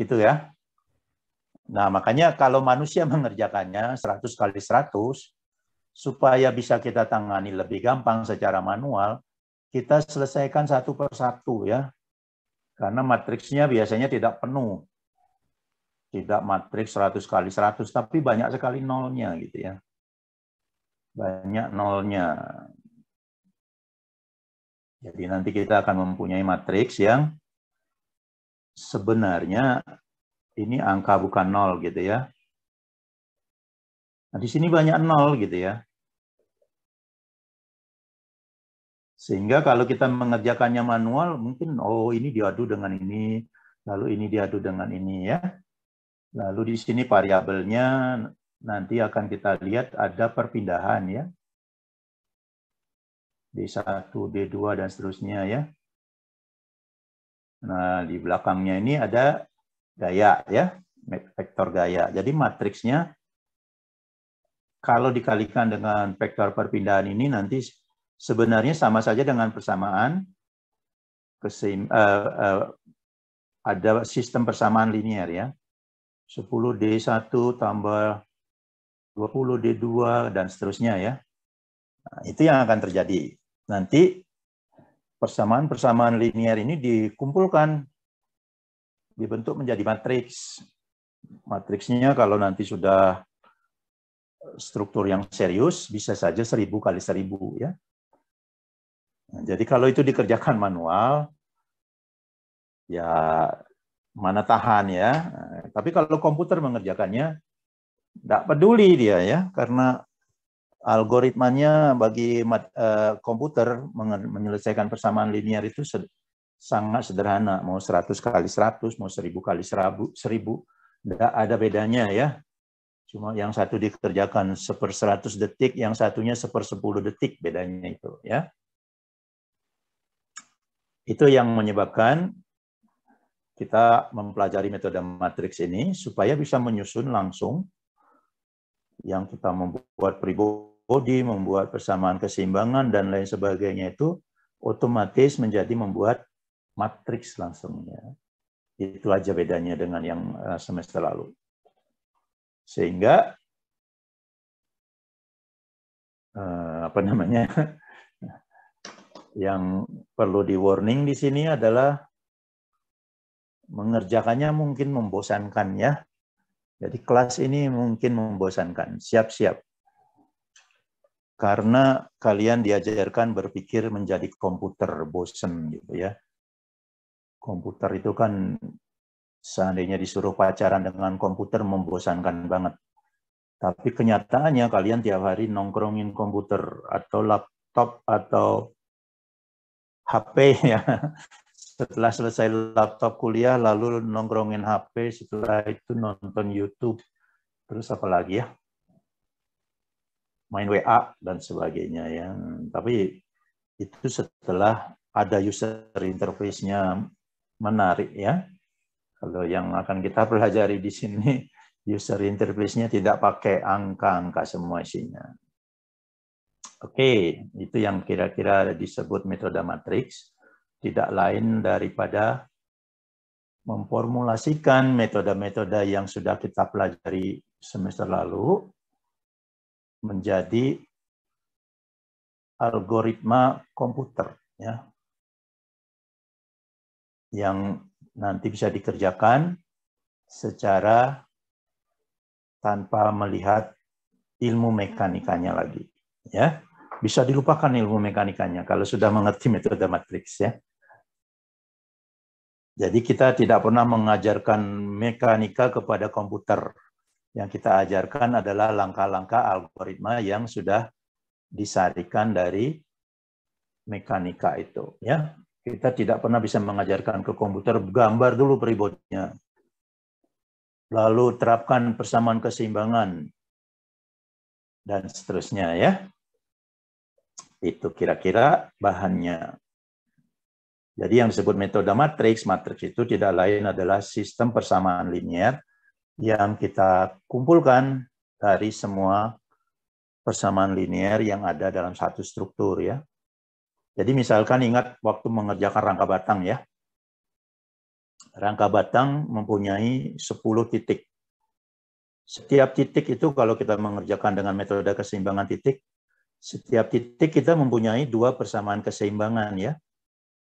Gitu ya. Nah, makanya kalau manusia mengerjakannya 100 kali 100, supaya bisa kita tangani lebih gampang secara manual, kita selesaikan satu per satu ya. Karena matriksnya biasanya tidak penuh. Tidak matriks 100 kali 100, tapi banyak sekali nolnya gitu ya. Banyak nolnya. Jadi nanti kita akan mempunyai matriks yang sebenarnya ini angka bukan nol gitu ya. Nah, di sini banyak nol gitu ya. Sehingga kalau kita mengerjakannya manual, mungkin oh ini diadu dengan ini, lalu ini diadu dengan ini ya. Lalu di sini variabelnya nanti akan kita lihat ada perpindahan ya. D1, D2, dan seterusnya ya. Nah, di belakangnya ini ada gaya ya, vektor gaya. Jadi matriksnya kalau dikalikan dengan vektor perpindahan ini nanti sebenarnya sama saja dengan persamaan kesim, uh, eh, uh, eh, ada sistem persamaan linier ya. 10D1 tambah 20D2 dan seterusnya ya. Nah, itu yang akan terjadi. Nanti persamaan-persamaan linear ini dikumpulkan dibentuk menjadi matriks. Matriksnya kalau nanti sudah struktur yang serius bisa saja seribu kali seribu ya. Nah, jadi kalau itu dikerjakan manual ya mana tahan ya. Nah, tapi kalau komputer mengerjakannya tidak peduli dia ya karena algoritmanya bagi uh, komputer menyelesaikan persamaan linear itu sed sangat sederhana, mau 100 kali 100, mau 1000 kali 1000, tidak ada bedanya ya. Cuma yang satu dikerjakan seper 100 detik, yang satunya seper 10 detik bedanya itu ya. Itu yang menyebabkan kita mempelajari metode matriks ini supaya bisa menyusun langsung yang kita membuat pribumi body, membuat persamaan keseimbangan, dan lain sebagainya itu otomatis menjadi membuat matriks langsung. Ya. Itu aja bedanya dengan yang eh, semester lalu. Sehingga, eh, apa namanya, yang perlu di warning di sini adalah mengerjakannya mungkin membosankan ya. Jadi kelas ini mungkin membosankan. Siap-siap karena kalian diajarkan berpikir menjadi komputer, bosen gitu ya. Komputer itu kan seandainya disuruh pacaran dengan komputer membosankan banget. Tapi kenyataannya kalian tiap hari nongkrongin komputer atau laptop atau HP ya. Setelah selesai laptop kuliah lalu nongkrongin HP, setelah itu nonton YouTube. Terus apa lagi ya? main WA dan sebagainya ya. Tapi itu setelah ada user interface-nya menarik ya. Kalau yang akan kita pelajari di sini user interface-nya tidak pakai angka-angka semua isinya. Oke, itu yang kira-kira disebut metode matriks. Tidak lain daripada memformulasikan metode-metode yang sudah kita pelajari semester lalu menjadi algoritma komputer ya yang nanti bisa dikerjakan secara tanpa melihat ilmu mekanikanya lagi ya bisa dilupakan ilmu mekanikanya kalau sudah mengerti metode matriks ya jadi kita tidak pernah mengajarkan mekanika kepada komputer yang kita ajarkan adalah langkah-langkah algoritma yang sudah disarikan dari mekanika itu ya kita tidak pernah bisa mengajarkan ke komputer gambar dulu peribotnya lalu terapkan persamaan keseimbangan dan seterusnya ya itu kira-kira bahannya jadi yang disebut metode matriks matriks itu tidak lain adalah sistem persamaan linier yang kita kumpulkan dari semua persamaan linier yang ada dalam satu struktur ya. Jadi misalkan ingat waktu mengerjakan rangka batang ya. Rangka batang mempunyai 10 titik. Setiap titik itu kalau kita mengerjakan dengan metode keseimbangan titik, setiap titik kita mempunyai dua persamaan keseimbangan ya.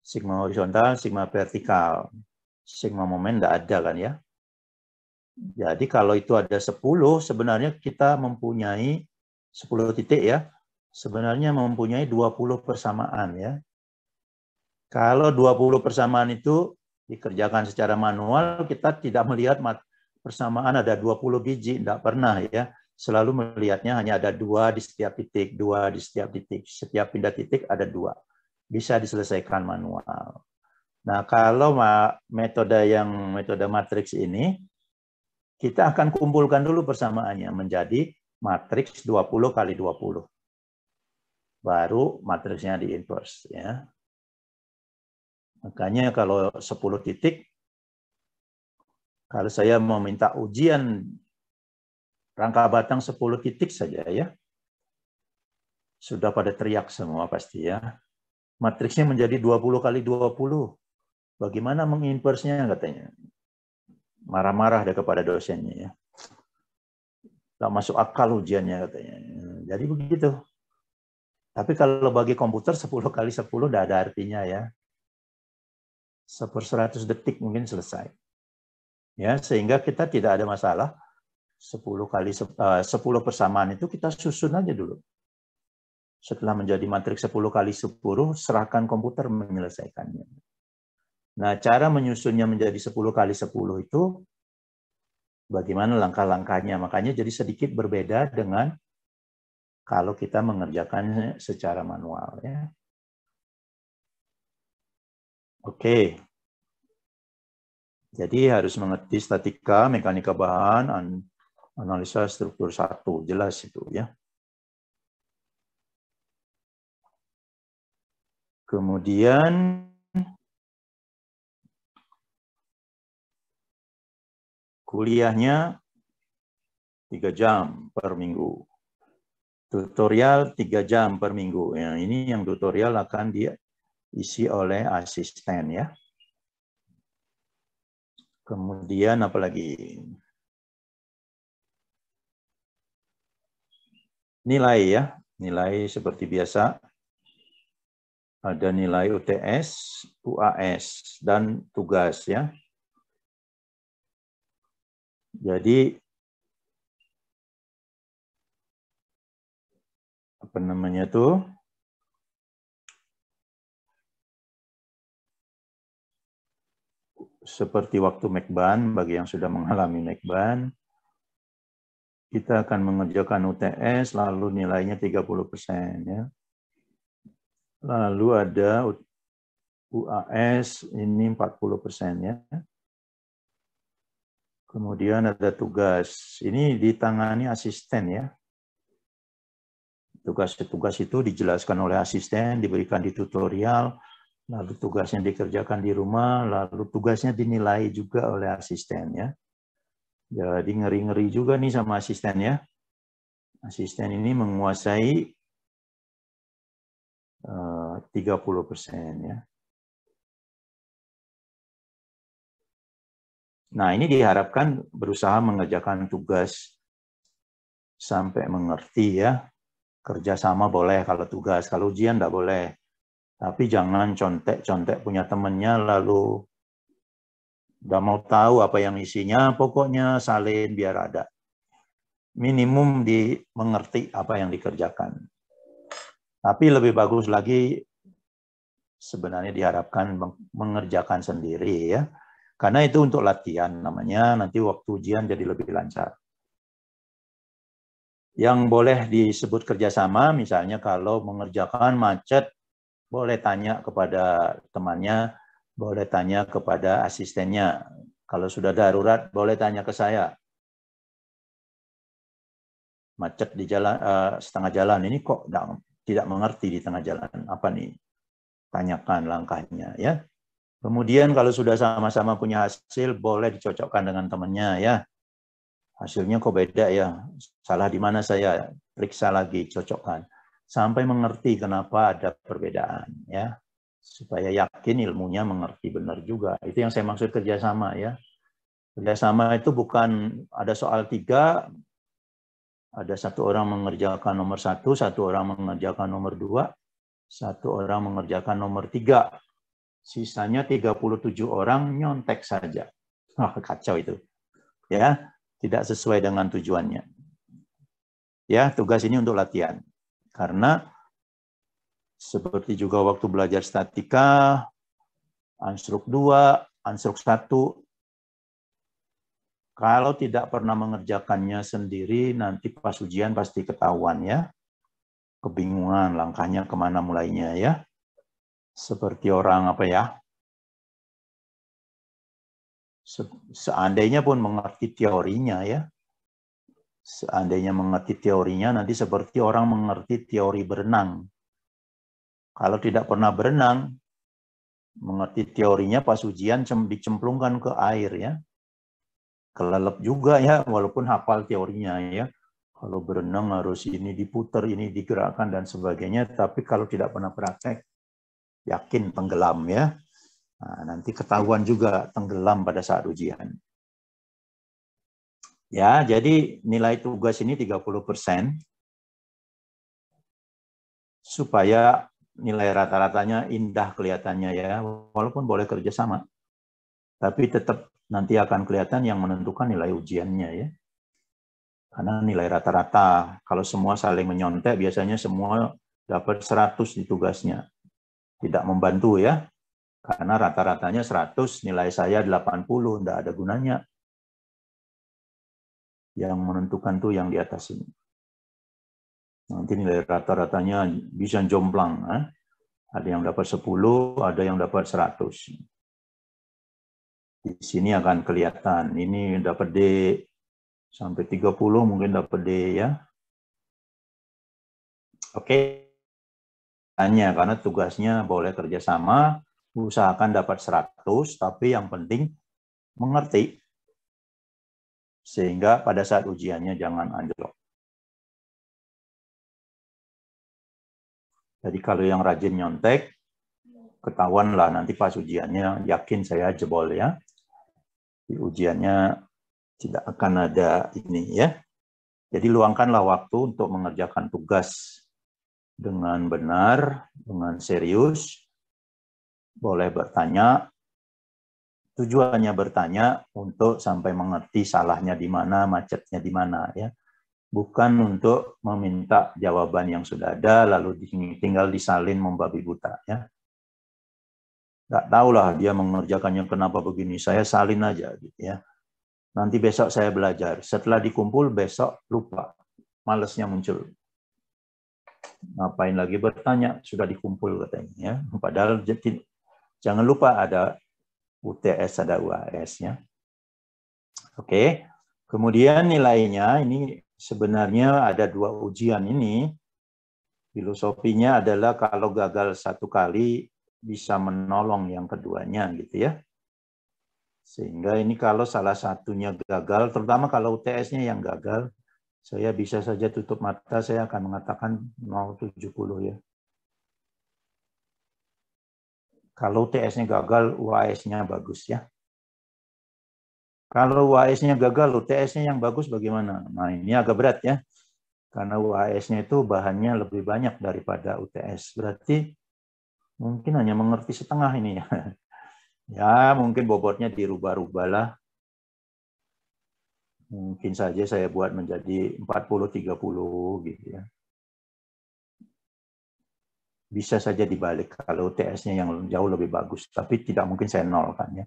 Sigma horizontal, sigma vertikal. Sigma momen tidak ada kan ya. Jadi kalau itu ada 10, sebenarnya kita mempunyai 10 titik ya, sebenarnya mempunyai 20 persamaan ya. Kalau 20 persamaan itu dikerjakan secara manual, kita tidak melihat persamaan ada 20 biji, tidak pernah ya. Selalu melihatnya hanya ada dua di setiap titik, dua di setiap titik. Setiap pindah titik ada dua. Bisa diselesaikan manual. Nah, kalau metode yang metode matriks ini, kita akan kumpulkan dulu persamaannya menjadi matriks 20 kali 20. Baru matriksnya di inverse. Ya. Makanya kalau 10 titik, kalau saya mau minta ujian rangka batang 10 titik saja ya, sudah pada teriak semua pasti ya. Matriksnya menjadi 20 kali 20. Bagaimana menginversnya katanya marah-marah deh kepada dosennya ya. Tak masuk akal ujiannya katanya. Jadi begitu. Tapi kalau bagi komputer 10 kali 10 tidak ada artinya ya. Seper 100 detik mungkin selesai. Ya, sehingga kita tidak ada masalah 10 kali 10 eh, persamaan itu kita susun aja dulu. Setelah menjadi matriks 10 kali 10, serahkan komputer menyelesaikannya. Nah, cara menyusunnya menjadi 10 kali 10 itu bagaimana langkah-langkahnya. Makanya jadi sedikit berbeda dengan kalau kita mengerjakannya secara manual ya. Oke. Jadi harus mengerti statika, mekanika bahan, analisa struktur satu, jelas itu ya. Kemudian Kuliahnya tiga jam per minggu. Tutorial tiga jam per minggu. Ya, ini yang tutorial akan diisi oleh asisten ya. Kemudian apalagi? Nilai ya, nilai seperti biasa. Ada nilai UTS, UAS, dan tugas ya. Jadi apa namanya tuh? Seperti waktu mekban bagi yang sudah mengalami mekban, kita akan mengerjakan UTS lalu nilainya 30% ya. Lalu ada UAS ini 40% ya. Kemudian ada tugas. Ini ditangani asisten ya. Tugas-tugas itu dijelaskan oleh asisten, diberikan di tutorial, lalu tugasnya dikerjakan di rumah, lalu tugasnya dinilai juga oleh asisten ya. Jadi ngeri-ngeri juga nih sama asisten ya. Asisten ini menguasai uh, persen ya. Nah, ini diharapkan berusaha mengerjakan tugas sampai mengerti ya. Kerjasama boleh kalau tugas, kalau ujian tidak boleh. Tapi jangan contek-contek punya temennya lalu udah mau tahu apa yang isinya, pokoknya salin biar ada. Minimum di mengerti apa yang dikerjakan. Tapi lebih bagus lagi sebenarnya diharapkan mengerjakan sendiri ya karena itu untuk latihan namanya, nanti waktu ujian jadi lebih lancar. Yang boleh disebut kerjasama, misalnya kalau mengerjakan macet, boleh tanya kepada temannya, boleh tanya kepada asistennya. Kalau sudah darurat, boleh tanya ke saya. Macet di jalan uh, setengah jalan ini kok tidak mengerti di tengah jalan apa nih? Tanyakan langkahnya ya. Kemudian kalau sudah sama-sama punya hasil, boleh dicocokkan dengan temannya ya. Hasilnya kok beda ya, salah di mana saya, periksa lagi, cocokkan. Sampai mengerti kenapa ada perbedaan ya. Supaya yakin ilmunya mengerti benar juga. Itu yang saya maksud kerjasama ya. Kerjasama itu bukan ada soal tiga, ada satu orang mengerjakan nomor satu, satu orang mengerjakan nomor dua, satu orang mengerjakan nomor tiga Sisanya 37 orang nyontek saja. Wah, kacau itu. Ya, tidak sesuai dengan tujuannya. Ya, tugas ini untuk latihan. Karena seperti juga waktu belajar statika, anstruk 2, anstruk 1, kalau tidak pernah mengerjakannya sendiri, nanti pas ujian pasti ketahuan ya. Kebingungan langkahnya kemana mulainya ya seperti orang apa ya seandainya pun mengerti teorinya ya seandainya mengerti teorinya nanti seperti orang mengerti teori berenang kalau tidak pernah berenang mengerti teorinya pas ujian dicemplungkan ke air ya kelelep juga ya walaupun hafal teorinya ya kalau berenang harus ini diputar ini digerakkan dan sebagainya tapi kalau tidak pernah praktek yakin tenggelam ya. Nah, nanti ketahuan juga tenggelam pada saat ujian. Ya, jadi nilai tugas ini 30% supaya nilai rata-ratanya indah kelihatannya ya, walaupun boleh kerja sama. Tapi tetap nanti akan kelihatan yang menentukan nilai ujiannya ya. Karena nilai rata-rata, kalau semua saling menyontek, biasanya semua dapat 100 di tugasnya tidak membantu ya. Karena rata-ratanya 100, nilai saya 80, tidak ada gunanya. Yang menentukan tuh yang di atas ini. Nanti nilai rata-ratanya bisa jomplang. Eh? Ada yang dapat 10, ada yang dapat 100. Di sini akan kelihatan. Ini dapat D sampai 30, mungkin dapat D ya. Oke. Okay hanya karena tugasnya boleh kerjasama, usahakan dapat 100, tapi yang penting mengerti. Sehingga pada saat ujiannya jangan anjlok. Jadi kalau yang rajin nyontek, ketahuanlah nanti pas ujiannya, yakin saya jebol ya. Di ujiannya tidak akan ada ini ya. Jadi luangkanlah waktu untuk mengerjakan tugas dengan benar, dengan serius, boleh bertanya. Tujuannya bertanya untuk sampai mengerti salahnya di mana, macetnya di mana ya. Bukan untuk meminta jawaban yang sudah ada lalu tinggal disalin membabi buta ya. Gak tahulah dia mengerjakannya kenapa begini, saya salin aja gitu, ya. Nanti besok saya belajar. Setelah dikumpul besok lupa, malesnya muncul ngapain lagi bertanya sudah dikumpul katanya ya padahal jangan lupa ada UTS ada UAS ya oke kemudian nilainya ini sebenarnya ada dua ujian ini filosofinya adalah kalau gagal satu kali bisa menolong yang keduanya gitu ya sehingga ini kalau salah satunya gagal terutama kalau UTS-nya yang gagal saya bisa saja tutup mata, saya akan mengatakan 0,70 ya. Kalau TS-nya gagal, UAS-nya bagus ya. Kalau UAS-nya gagal, UTS-nya yang bagus bagaimana? Nah, ini agak berat ya. Karena UAS-nya itu bahannya lebih banyak daripada UTS. Berarti mungkin hanya mengerti setengah ini ya. Ya, mungkin bobotnya dirubah lah mungkin saja saya buat menjadi 40-30 gitu ya. Bisa saja dibalik kalau TS-nya yang jauh lebih bagus, tapi tidak mungkin saya nolkan ya.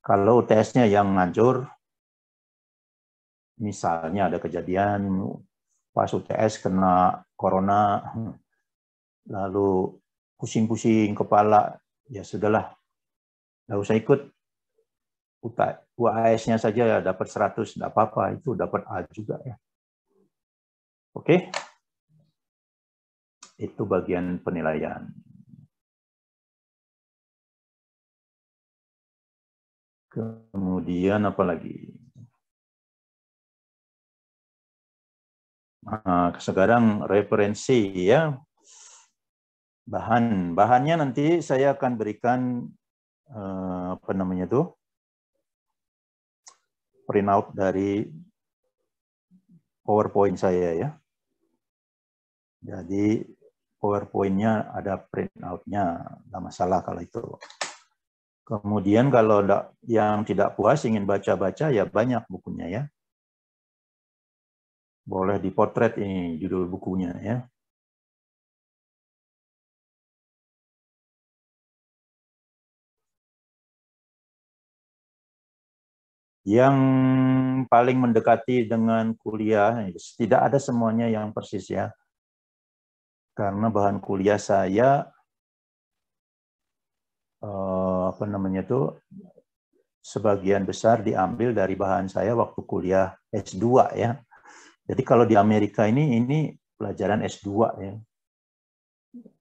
Kalau TS-nya yang ngancur misalnya ada kejadian pas UTS kena corona, lalu pusing-pusing kepala, ya sudahlah, nggak usah ikut, UAS-nya saja ya dapat 100, tidak apa-apa, itu dapat A juga ya. Oke, itu bagian penilaian. Kemudian apa lagi? Nah, sekarang referensi ya. Bahan, bahannya nanti saya akan berikan eh, apa namanya tuh? printout dari PowerPoint saya ya. Jadi PowerPoint-nya ada printout-nya, nggak masalah kalau itu. Kemudian kalau yang tidak puas ingin baca-baca ya banyak bukunya ya. Boleh dipotret ini judul bukunya ya. yang paling mendekati dengan kuliah, tidak ada semuanya yang persis ya. Karena bahan kuliah saya eh, apa namanya itu, sebagian besar diambil dari bahan saya waktu kuliah S2 ya. Jadi kalau di Amerika ini ini pelajaran S2 ya.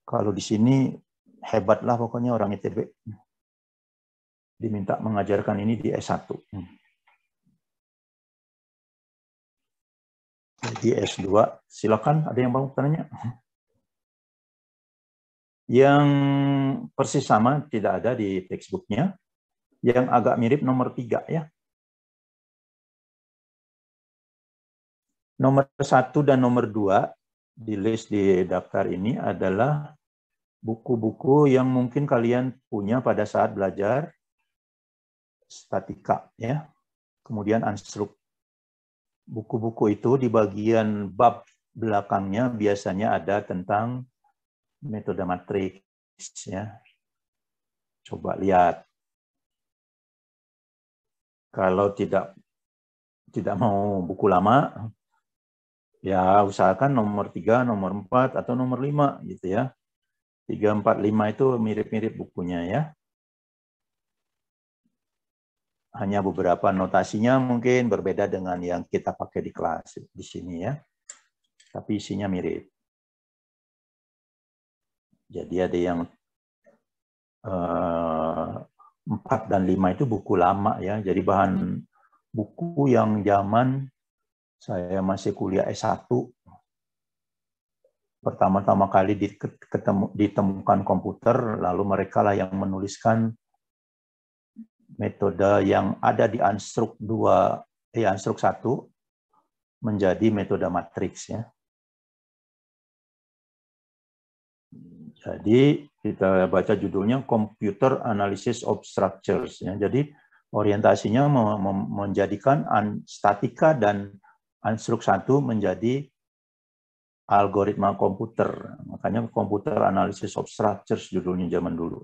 Kalau di sini hebatlah pokoknya orang ITB. Diminta mengajarkan ini di S1. Jadi S2, silakan ada yang mau bertanya? Yang persis sama tidak ada di textbooknya. Yang agak mirip nomor tiga ya. Nomor satu dan nomor dua di list di daftar ini adalah buku-buku yang mungkin kalian punya pada saat belajar statika ya. Kemudian unstruct buku-buku itu di bagian bab belakangnya biasanya ada tentang metode matriks ya. Coba lihat. Kalau tidak tidak mau buku lama ya usahakan nomor 3, nomor 4 atau nomor 5 gitu ya. 3 4 5 itu mirip-mirip bukunya ya hanya beberapa notasinya mungkin berbeda dengan yang kita pakai di kelas di sini ya. Tapi isinya mirip. Jadi ada yang eh, empat 4 dan lima itu buku lama ya. Jadi bahan buku yang zaman saya masih kuliah S1 pertama-tama kali ditemukan komputer lalu mereka lah yang menuliskan metode yang ada di anstruk dua eh anstruk satu menjadi metode matriks ya. Jadi kita baca judulnya Computer Analysis of Structures ya. Jadi orientasinya menjadikan statika dan anstruk satu menjadi algoritma komputer. Makanya komputer analisis of structures judulnya zaman dulu.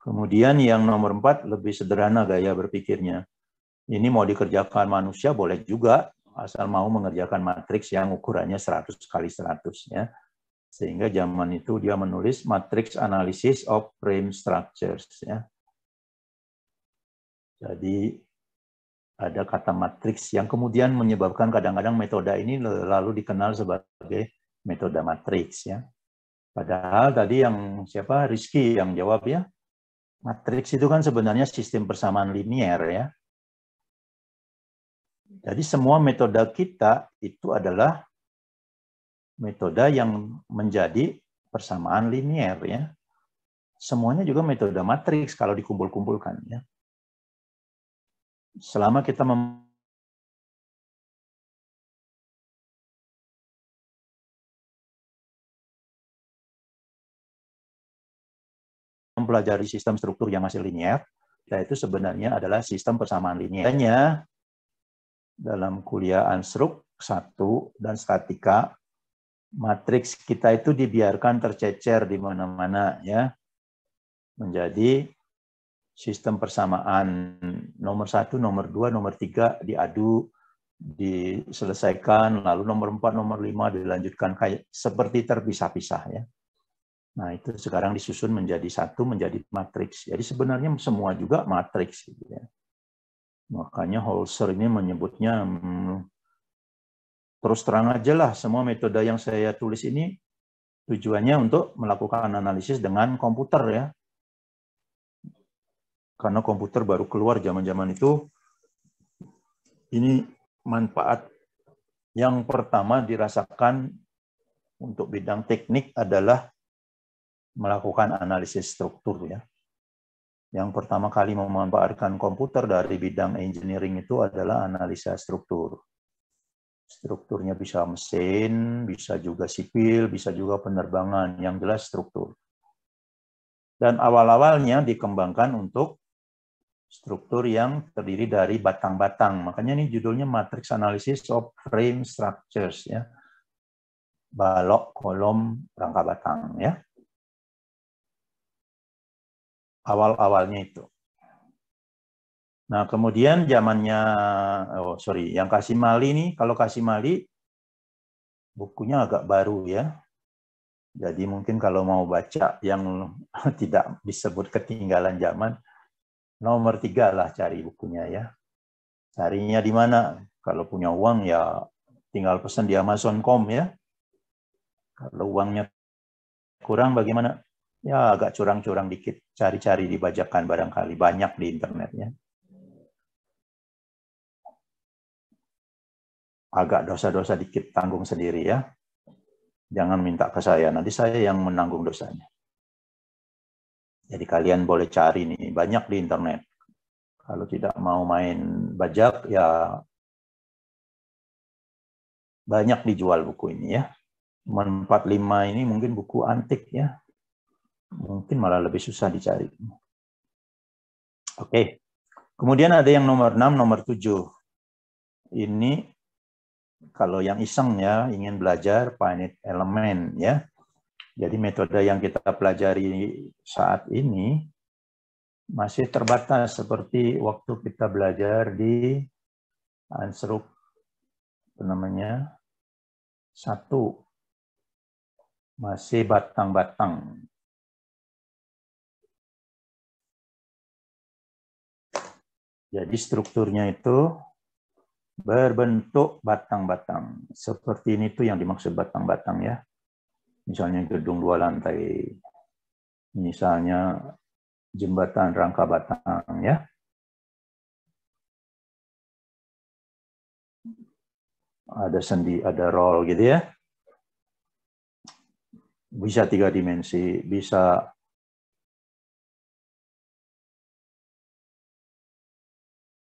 Kemudian yang nomor empat, lebih sederhana gaya berpikirnya. Ini mau dikerjakan manusia boleh juga, asal mau mengerjakan matriks yang ukurannya 100 kali 100. Ya. Sehingga zaman itu dia menulis matriks analysis of frame structures. Ya. Jadi ada kata matriks yang kemudian menyebabkan kadang-kadang metode ini lalu dikenal sebagai metode matriks. Ya. Padahal tadi yang siapa Rizky yang jawab ya, Matriks itu kan sebenarnya sistem persamaan linier ya. Jadi semua metode kita itu adalah metode yang menjadi persamaan linier ya. Semuanya juga metode matriks kalau dikumpul-kumpulkan ya. Selama kita mem mempelajari sistem struktur yang masih linier, yaitu sebenarnya adalah sistem persamaan linier. Hanya dalam kuliah Anstruk 1 dan statika, matriks kita itu dibiarkan tercecer di mana-mana ya. Menjadi sistem persamaan nomor satu, nomor dua, nomor tiga diadu, diselesaikan, lalu nomor 4, nomor 5 dilanjutkan kayak seperti terpisah-pisah ya. Nah, itu sekarang disusun menjadi satu, menjadi matriks. Jadi sebenarnya semua juga matriks. Gitu ya. Makanya Holzer ini menyebutnya, hmm, terus terang aja lah semua metode yang saya tulis ini tujuannya untuk melakukan analisis dengan komputer ya. Karena komputer baru keluar zaman-zaman itu, ini manfaat yang pertama dirasakan untuk bidang teknik adalah melakukan analisis struktur ya. Yang pertama kali memanfaatkan komputer dari bidang engineering itu adalah analisa struktur. Strukturnya bisa mesin, bisa juga sipil, bisa juga penerbangan, yang jelas struktur. Dan awal-awalnya dikembangkan untuk struktur yang terdiri dari batang-batang. Makanya ini judulnya Matrix Analysis of Frame Structures ya. Balok, kolom, rangka batang ya awal-awalnya itu. Nah, kemudian zamannya, oh sorry, yang kasih mali ini, kalau kasih mali, bukunya agak baru ya. Jadi mungkin kalau mau baca yang tidak disebut ketinggalan zaman, nomor tiga lah cari bukunya ya. Carinya di mana? Kalau punya uang ya tinggal pesan di Amazon.com ya. Kalau uangnya kurang bagaimana? Ya agak curang-curang dikit cari-cari dibajakan barangkali banyak di internetnya. Agak dosa-dosa dikit tanggung sendiri ya. Jangan minta ke saya, nanti saya yang menanggung dosanya. Jadi kalian boleh cari nih, banyak di internet. Kalau tidak mau main bajak, ya banyak dijual buku ini ya. 45 ini mungkin buku antik ya, Mungkin malah lebih susah dicari. Oke. Okay. Kemudian ada yang nomor 6, nomor 7. Ini kalau yang iseng ya, ingin belajar finite element ya. Jadi metode yang kita pelajari saat ini masih terbatas seperti waktu kita belajar di Ansruk namanya satu masih batang-batang Jadi strukturnya itu berbentuk batang-batang. Seperti ini tuh yang dimaksud batang-batang ya. Misalnya gedung dua lantai, misalnya jembatan rangka batang ya. Ada sendi, ada roll gitu ya. Bisa tiga dimensi, bisa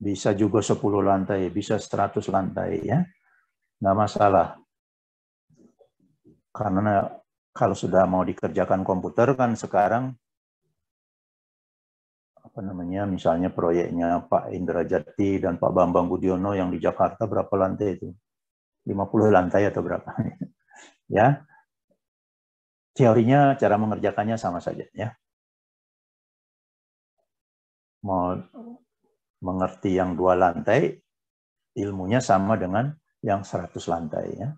Bisa juga 10 lantai, bisa 100 lantai ya. Nggak masalah. Karena kalau sudah mau dikerjakan komputer kan sekarang apa namanya misalnya proyeknya Pak Indra Jati dan Pak Bambang Budiono yang di Jakarta berapa lantai itu? 50 lantai atau berapa? ya. Teorinya cara mengerjakannya sama saja ya. Mau mengerti yang dua lantai, ilmunya sama dengan yang seratus lantai. Ya.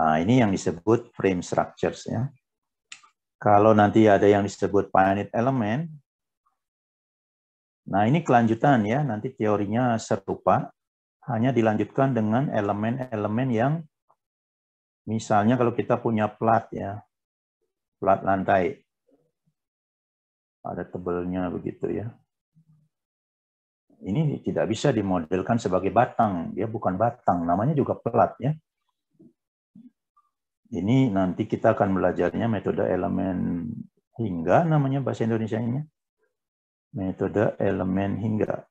Nah, ini yang disebut frame structures. Ya. Kalau nanti ada yang disebut finite element, nah ini kelanjutan ya, nanti teorinya serupa, hanya dilanjutkan dengan elemen-elemen yang misalnya kalau kita punya plat ya, plat lantai ada tebelnya begitu ya. Ini tidak bisa dimodelkan sebagai batang, dia ya, bukan batang, namanya juga pelat ya. Ini nanti kita akan belajarnya metode elemen hingga namanya bahasa indonesia ini. Metode elemen hingga.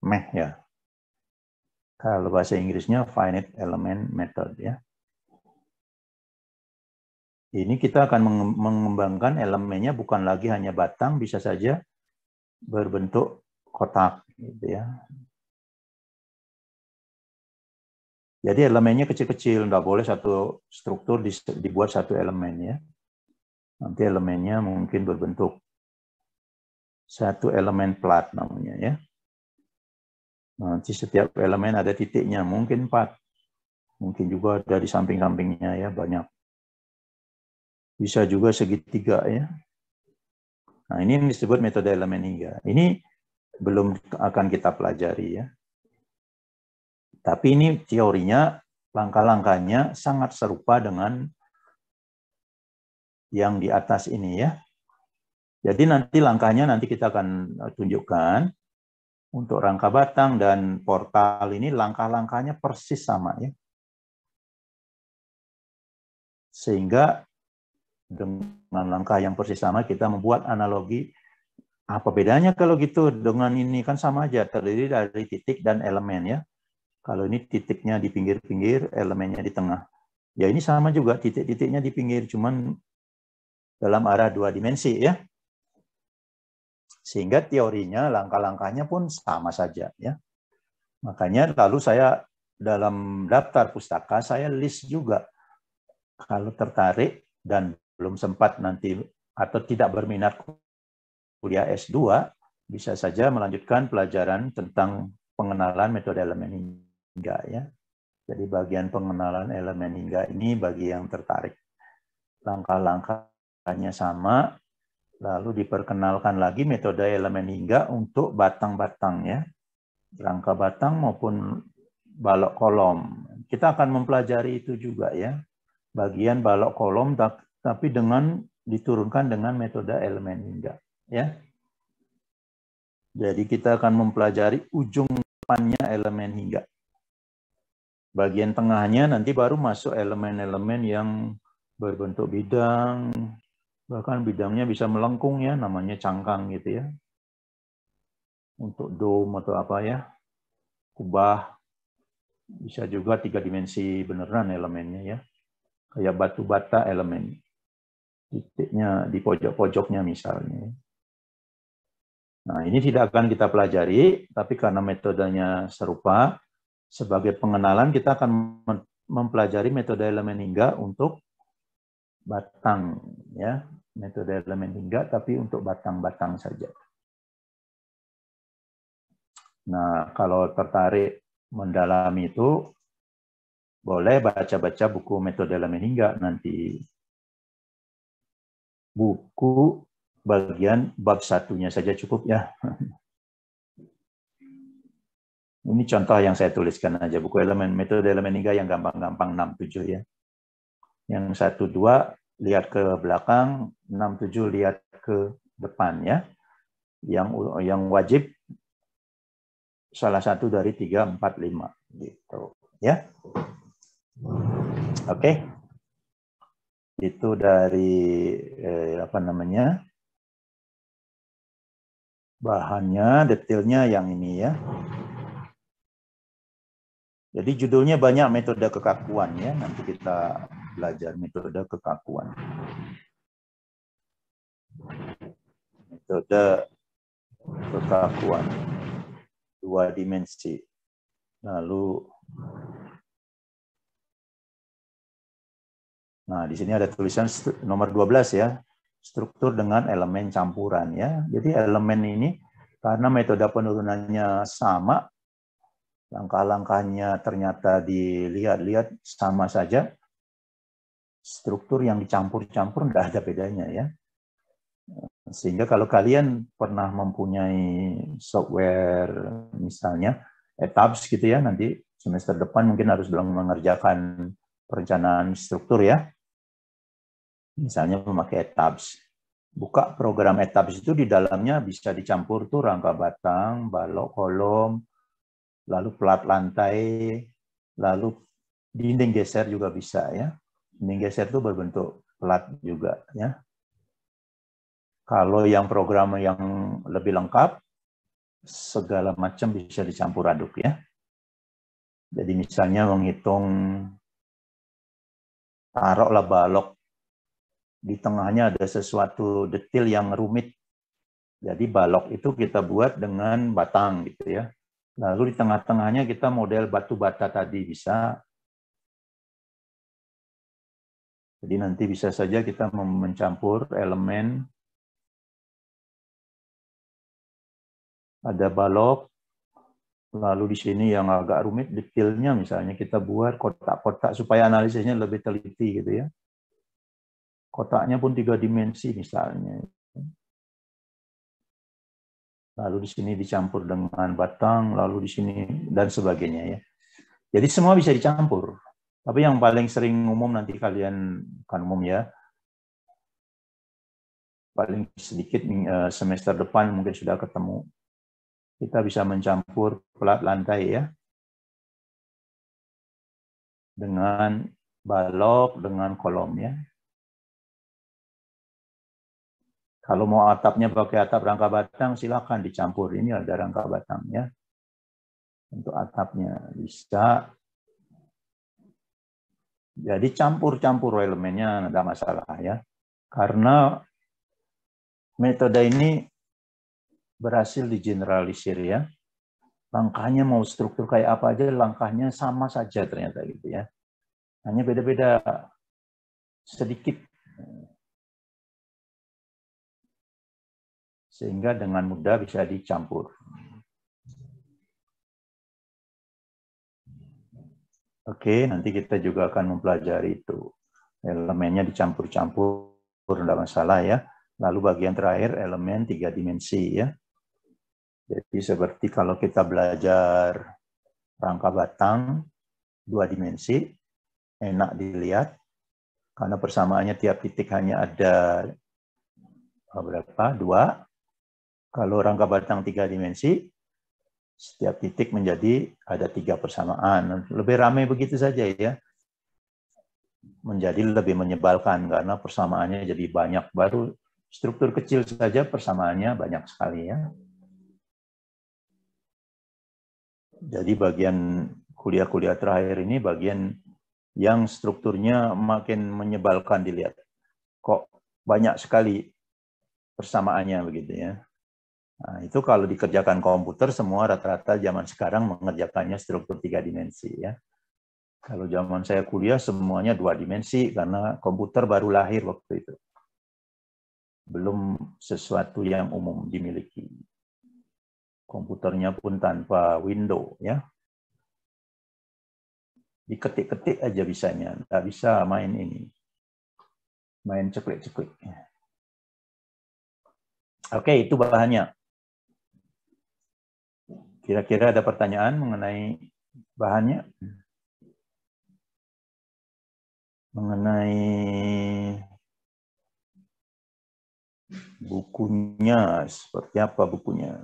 Meh ya. Kalau bahasa Inggrisnya finite element method ya. Ini kita akan mengembangkan elemennya bukan lagi hanya batang, bisa saja berbentuk kotak. Gitu ya. Jadi elemennya kecil-kecil, nggak boleh satu struktur dibuat satu elemen ya. Nanti elemennya mungkin berbentuk satu elemen plat namanya ya. Nanti setiap elemen ada titiknya, mungkin empat. Mungkin juga dari samping-sampingnya ya, banyak bisa juga segitiga ya. Nah, ini disebut metode elemen hingga. Ini belum akan kita pelajari ya. Tapi ini teorinya, langkah-langkahnya sangat serupa dengan yang di atas ini ya. Jadi nanti langkahnya nanti kita akan e, tunjukkan untuk rangka batang dan portal ini langkah-langkahnya persis sama ya. Sehingga dengan langkah yang persis sama kita membuat analogi apa bedanya kalau gitu dengan ini kan sama aja terdiri dari titik dan elemen ya kalau ini titiknya di pinggir-pinggir elemennya di tengah ya ini sama juga titik-titiknya di pinggir cuman dalam arah dua dimensi ya sehingga teorinya langkah-langkahnya pun sama saja ya makanya lalu saya dalam daftar pustaka saya list juga kalau tertarik dan belum sempat nanti atau tidak berminat kuliah S2, bisa saja melanjutkan pelajaran tentang pengenalan metode elemen hingga ya. Jadi bagian pengenalan elemen hingga ini bagi yang tertarik. Langkah-langkahnya sama, lalu diperkenalkan lagi metode elemen hingga untuk batang-batang ya. Rangka batang maupun balok kolom. Kita akan mempelajari itu juga ya. Bagian balok kolom tapi dengan diturunkan dengan metode elemen hingga ya. Jadi kita akan mempelajari ujung depannya elemen hingga. Bagian tengahnya nanti baru masuk elemen-elemen yang berbentuk bidang, bahkan bidangnya bisa melengkung ya, namanya cangkang gitu ya. Untuk dome atau apa ya, kubah, bisa juga tiga dimensi beneran elemennya ya. Kayak batu bata elemennya titiknya di pojok-pojoknya misalnya. Nah, ini tidak akan kita pelajari, tapi karena metodenya serupa, sebagai pengenalan kita akan mempelajari metode elemen hingga untuk batang ya, metode elemen hingga tapi untuk batang-batang saja. Nah, kalau tertarik mendalami itu boleh baca-baca buku metode elemen hingga nanti buku bagian bab satunya saja cukup ya. Ini contoh yang saya tuliskan aja, buku elemen, metode elemen tiga yang gampang-gampang 67 ya. Yang satu dua lihat ke belakang, 67 lihat ke depan ya. Yang, yang wajib salah satu dari tiga empat lima gitu ya. Oke. Okay itu dari eh, apa namanya bahannya detailnya yang ini ya jadi judulnya banyak metode kekakuan ya nanti kita belajar metode kekakuan metode kekakuan dua dimensi lalu Nah, di sini ada tulisan nomor 12 ya, struktur dengan elemen campuran ya. Jadi elemen ini karena metode penurunannya sama, langkah-langkahnya ternyata dilihat-lihat sama saja, struktur yang dicampur-campur nggak ada bedanya ya. Sehingga kalau kalian pernah mempunyai software misalnya ETABS gitu ya, nanti semester depan mungkin harus belum mengerjakan perencanaan struktur ya. Misalnya memakai etabs. Buka program etabs itu di dalamnya bisa dicampur tuh rangka batang, balok kolom, lalu plat lantai, lalu dinding geser juga bisa ya. Dinding geser itu berbentuk plat juga ya. Kalau yang program yang lebih lengkap, segala macam bisa dicampur aduk ya. Jadi misalnya menghitung taruhlah balok di tengahnya ada sesuatu detail yang rumit. Jadi balok itu kita buat dengan batang gitu ya. Lalu di tengah-tengahnya kita model batu bata tadi bisa. Jadi nanti bisa saja kita mencampur elemen. Ada balok, lalu di sini yang agak rumit detailnya misalnya kita buat kotak-kotak supaya analisisnya lebih teliti gitu ya kotaknya pun tiga dimensi misalnya. Lalu di sini dicampur dengan batang, lalu di sini dan sebagainya ya. Jadi semua bisa dicampur. Tapi yang paling sering umum nanti kalian kan umum ya. Paling sedikit eh, semester depan mungkin sudah ketemu. Kita bisa mencampur pelat lantai ya. Dengan balok, dengan kolom ya. Kalau mau atapnya pakai atap rangka batang, silakan dicampur. Ini ada rangka batangnya. Untuk atapnya bisa. Jadi ya, campur-campur elemennya ada masalah ya. Karena metode ini berhasil digeneralisir ya. Langkahnya mau struktur kayak apa aja, langkahnya sama saja ternyata gitu ya. Hanya beda-beda sedikit sehingga dengan mudah bisa dicampur. Oke, nanti kita juga akan mempelajari itu. Elemennya dicampur-campur, tidak masalah ya. Lalu bagian terakhir, elemen tiga dimensi ya. Jadi seperti kalau kita belajar rangka batang, dua dimensi, enak dilihat, karena persamaannya tiap titik hanya ada berapa? Dua. Kalau rangka batang tiga dimensi, setiap titik menjadi ada tiga persamaan. Lebih ramai begitu saja ya. Menjadi lebih menyebalkan karena persamaannya jadi banyak. Baru struktur kecil saja persamaannya banyak sekali ya. Jadi bagian kuliah-kuliah terakhir ini bagian yang strukturnya makin menyebalkan dilihat. Kok banyak sekali persamaannya begitu ya. Nah, itu kalau dikerjakan komputer semua rata-rata zaman sekarang mengerjakannya struktur tiga dimensi ya. Kalau zaman saya kuliah semuanya dua dimensi karena komputer baru lahir waktu itu. Belum sesuatu yang umum dimiliki. Komputernya pun tanpa window ya. Diketik-ketik aja bisanya, nggak bisa main ini. Main ceklik-ceklik. Oke, itu bahannya. Kira-kira ada pertanyaan mengenai bahannya? Mengenai bukunya, seperti apa bukunya?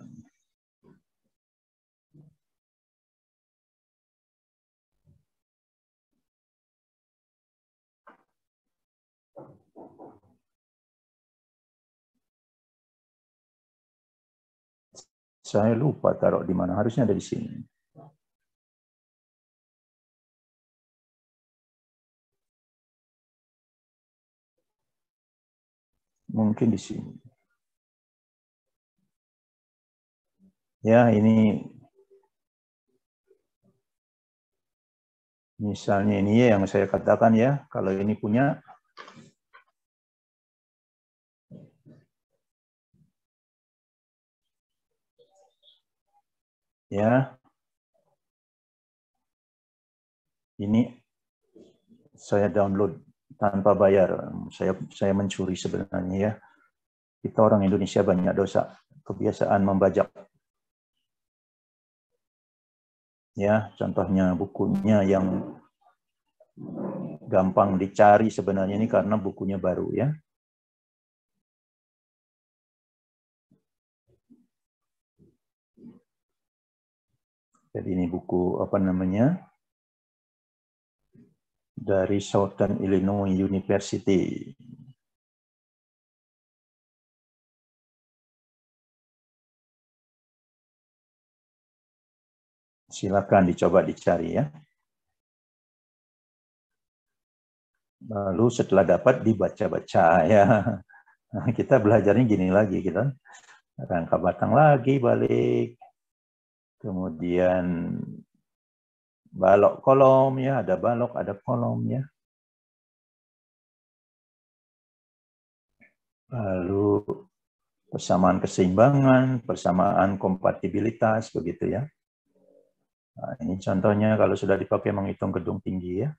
Saya lupa taruh di mana, harusnya ada di sini. Mungkin di sini. Ya, ini misalnya ini ya yang saya katakan ya, kalau ini punya ya ini saya download tanpa bayar saya saya mencuri sebenarnya ya kita orang Indonesia banyak dosa kebiasaan membajak ya contohnya bukunya yang gampang dicari sebenarnya ini karena bukunya baru ya Jadi ini buku apa namanya? Dari Southern Illinois University. Silakan dicoba dicari ya. Lalu setelah dapat dibaca-baca ya. kita belajarnya gini lagi kita. Gitu. Rangka batang lagi balik Kemudian balok kolom ya, ada balok, ada kolom ya. Lalu persamaan keseimbangan, persamaan kompatibilitas begitu ya. Nah, ini contohnya kalau sudah dipakai menghitung gedung tinggi ya.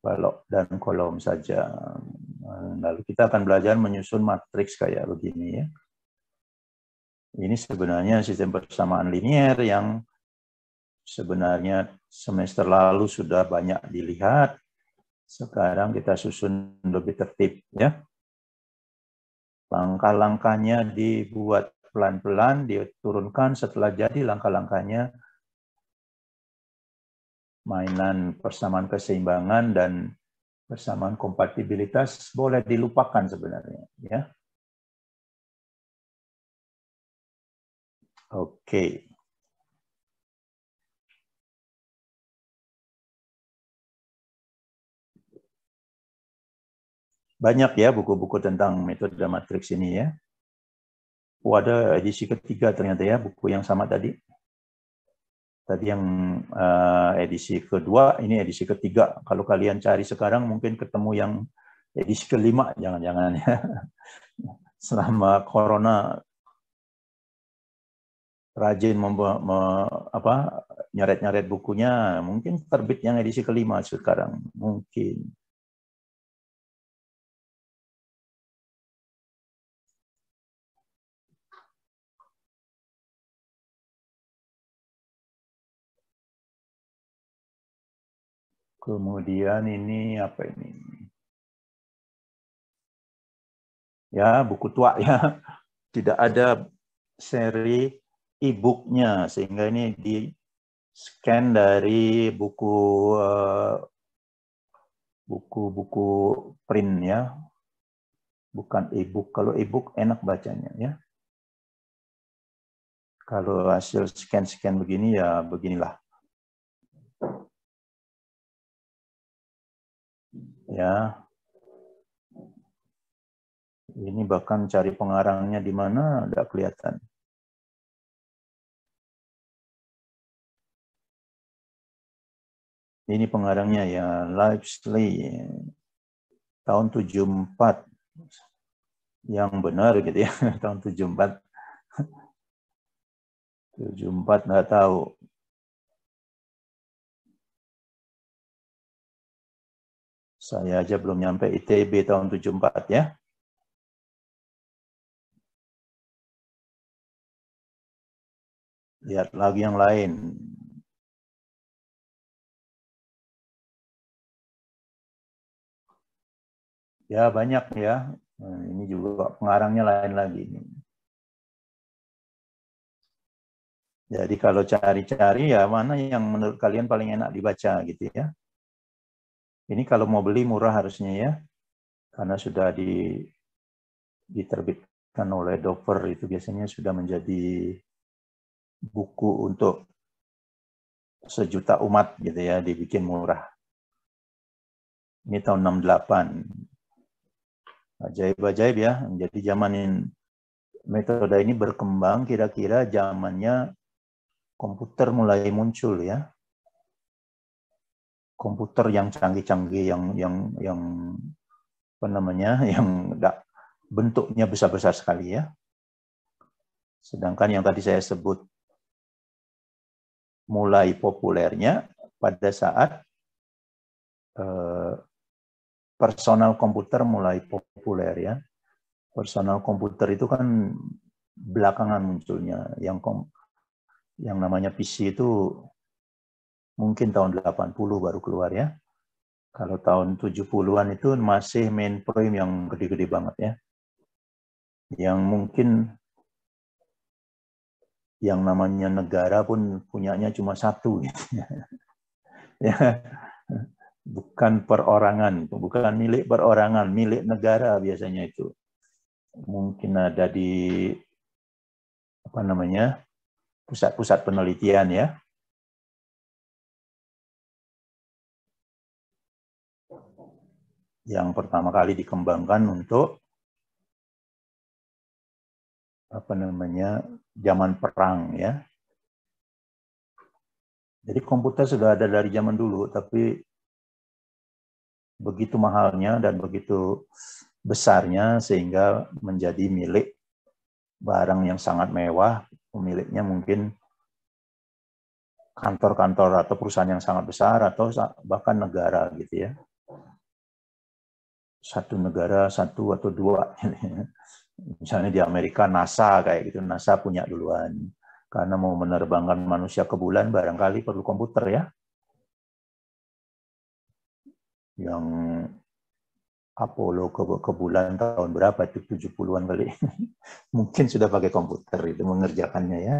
balok dan kolom saja. Nah, lalu kita akan belajar menyusun matriks kayak begini ya. Ini sebenarnya sistem persamaan linier yang sebenarnya semester lalu sudah banyak dilihat. Sekarang kita susun lebih tertib ya. Langkah-langkahnya dibuat pelan-pelan, diturunkan setelah jadi langkah-langkahnya mainan persamaan keseimbangan dan persamaan kompatibilitas boleh dilupakan sebenarnya ya Oke. Banyak ya buku-buku tentang metode matriks ini ya. Oh, ada edisi ketiga ternyata ya, buku yang sama tadi. Tadi yang uh, edisi kedua, ini edisi ketiga. Kalau kalian cari sekarang mungkin ketemu yang edisi kelima, jangan-jangan ya. Selama corona rajin memba, bukunya, mungkin terbit yang edisi kelima sekarang, mungkin. Kemudian ini apa ini? Ya, buku tua ya. Tidak ada seri e-booknya sehingga ini di scan dari buku eh, buku-buku print ya bukan e-book kalau e-book enak bacanya ya kalau hasil scan-scan begini ya beginilah ya ini bahkan cari pengarangnya di mana tidak kelihatan ini pengarangnya ya Livesley tahun 74 yang benar gitu ya tahun 74 74 nggak tahu saya aja belum nyampe ITB tahun 74 ya lihat lagi yang lain Ya banyak ya. Nah, ini juga pengarangnya lain lagi. Jadi kalau cari-cari ya mana yang menurut kalian paling enak dibaca gitu ya. Ini kalau mau beli murah harusnya ya. Karena sudah di, diterbitkan oleh Dover itu biasanya sudah menjadi buku untuk sejuta umat gitu ya dibikin murah. Ini tahun 68 ajaib-ajaib ya. Jadi zaman metode ini berkembang kira-kira zamannya komputer mulai muncul ya. Komputer yang canggih-canggih yang yang yang apa namanya yang bentuknya besar-besar sekali ya. Sedangkan yang tadi saya sebut mulai populernya pada saat eh, personal komputer mulai populer ya. Personal komputer itu kan belakangan munculnya. Yang kom yang namanya PC itu mungkin tahun 80 baru keluar ya. Kalau tahun 70-an itu masih mainframe yang gede-gede banget ya. Yang mungkin yang namanya negara pun punyanya cuma satu gitu. ya. ya bukan perorangan, bukan milik perorangan, milik negara biasanya itu. Mungkin ada di apa namanya? pusat-pusat penelitian ya. Yang pertama kali dikembangkan untuk apa namanya? zaman perang ya. Jadi komputer sudah ada dari zaman dulu, tapi begitu mahalnya dan begitu besarnya sehingga menjadi milik barang yang sangat mewah, pemiliknya mungkin kantor-kantor atau perusahaan yang sangat besar atau bahkan negara gitu ya. Satu negara, satu atau dua. Misalnya di Amerika NASA kayak gitu, NASA punya duluan. Karena mau menerbangkan manusia ke bulan barangkali perlu komputer ya yang Apollo ke, ke bulan tahun berapa itu 70-an kali. Mungkin sudah pakai komputer itu mengerjakannya ya.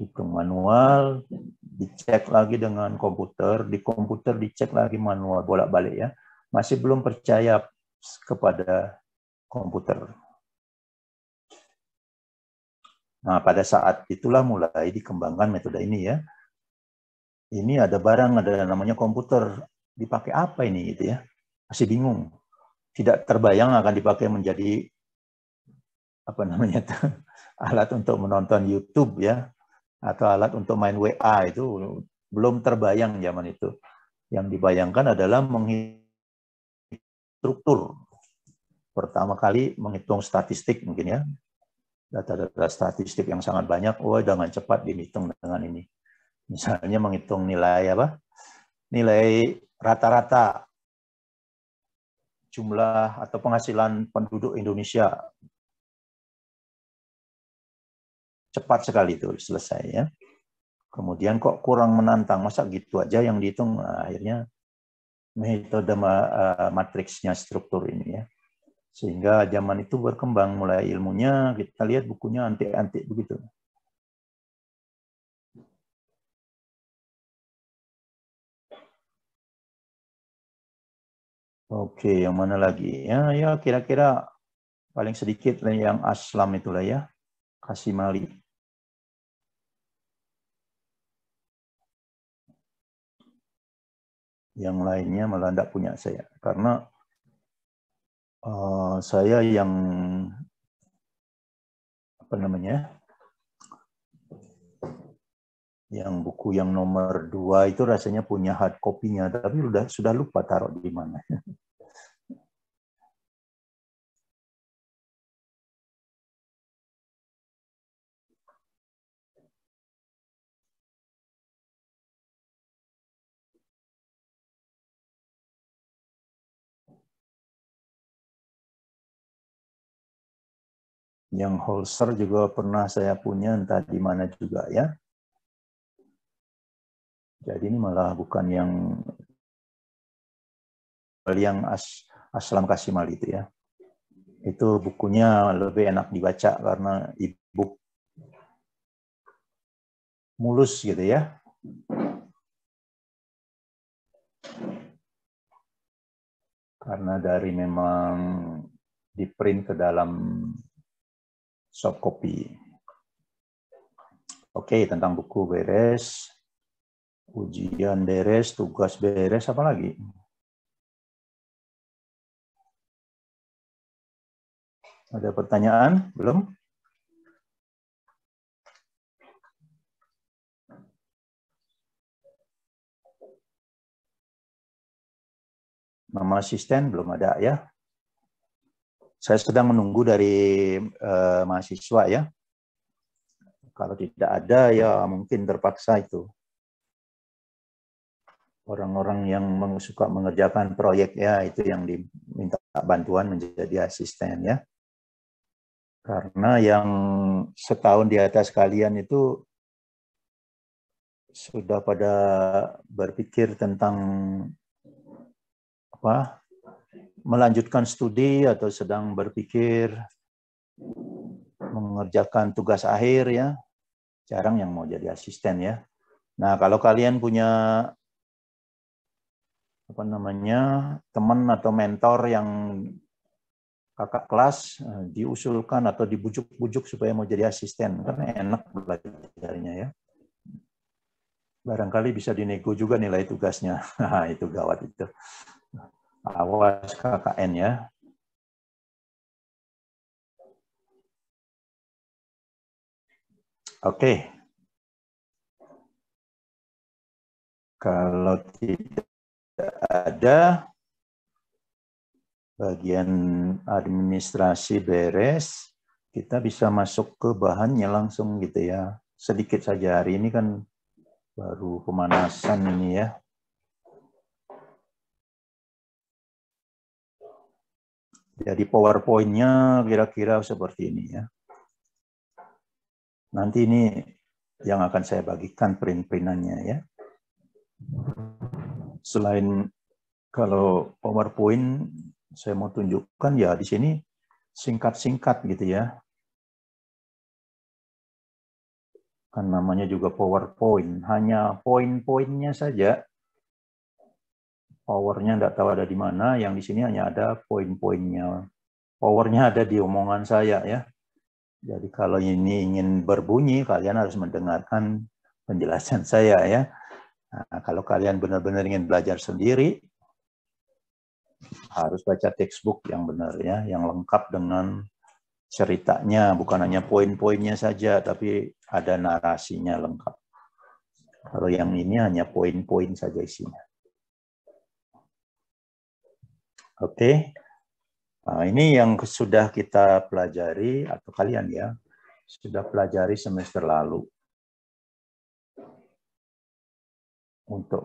Hitung manual, dicek lagi dengan komputer, di komputer dicek lagi manual bolak-balik ya. Masih belum percaya kepada komputer. Nah, pada saat itulah mulai dikembangkan metode ini ya. Ini ada barang ada namanya komputer, dipakai apa ini gitu ya. Masih bingung. Tidak terbayang akan dipakai menjadi apa namanya itu, alat untuk menonton YouTube ya atau alat untuk main WA itu belum terbayang zaman itu. Yang dibayangkan adalah menghitung struktur. Pertama kali menghitung statistik mungkin ya. Data-data statistik yang sangat banyak, oh dengan cepat dihitung dengan ini. Misalnya menghitung nilai apa? Nilai rata-rata jumlah atau penghasilan penduduk Indonesia cepat sekali itu selesai ya. Kemudian kok kurang menantang, masa gitu aja yang dihitung nah, akhirnya metode eh, matriksnya struktur ini ya. Sehingga zaman itu berkembang mulai ilmunya, kita lihat bukunya antik-antik begitu. Okey, yang mana lagi? Ya, ya kira-kira paling sedikit yang aslam itulah ya. Kasih mali. Yang lainnya malah tidak punya saya. Karena uh, saya yang apa namanya yang buku yang nomor dua itu rasanya punya hard copy-nya, tapi sudah sudah lupa taruh di mana. yang holster juga pernah saya punya entah di mana juga ya jadi ini malah bukan yang yang as, Aslam Kasimal itu ya. Itu bukunya lebih enak dibaca karena e mulus gitu ya. Karena dari memang di print ke dalam soft copy. Oke, tentang buku beres ujian beres, tugas beres, apa lagi? Ada pertanyaan? Belum? Nama asisten belum ada ya. Saya sedang menunggu dari uh, mahasiswa ya. Kalau tidak ada ya mungkin terpaksa itu orang-orang yang suka mengerjakan proyek ya itu yang diminta bantuan menjadi asisten ya. Karena yang setahun di atas kalian itu sudah pada berpikir tentang apa melanjutkan studi atau sedang berpikir mengerjakan tugas akhir ya jarang yang mau jadi asisten ya nah kalau kalian punya apa namanya teman atau mentor yang kakak kelas eh, diusulkan atau dibujuk-bujuk supaya mau jadi asisten karena enak belajarnya ya barangkali bisa dinego juga nilai tugasnya itu gawat itu awas KKN ya oke okay. kalau tidak ada bagian administrasi beres, kita bisa masuk ke bahannya langsung gitu ya. Sedikit saja hari ini kan baru pemanasan ini ya. Jadi PowerPointnya kira-kira seperti ini ya. Nanti ini yang akan saya bagikan print-printannya ya selain kalau PowerPoint saya mau tunjukkan ya di sini singkat-singkat gitu ya. Kan namanya juga PowerPoint, hanya poin-poinnya saja. Powernya tidak tahu ada di mana, yang di sini hanya ada poin-poinnya. Powernya ada di omongan saya ya. Jadi kalau ini ingin berbunyi, kalian harus mendengarkan penjelasan saya ya. Nah, kalau kalian benar-benar ingin belajar sendiri, harus baca textbook yang benar ya, yang lengkap dengan ceritanya, bukan hanya poin-poinnya saja, tapi ada narasinya lengkap. Kalau yang ini hanya poin-poin saja isinya. Oke, okay. nah, ini yang sudah kita pelajari atau kalian ya sudah pelajari semester lalu. untuk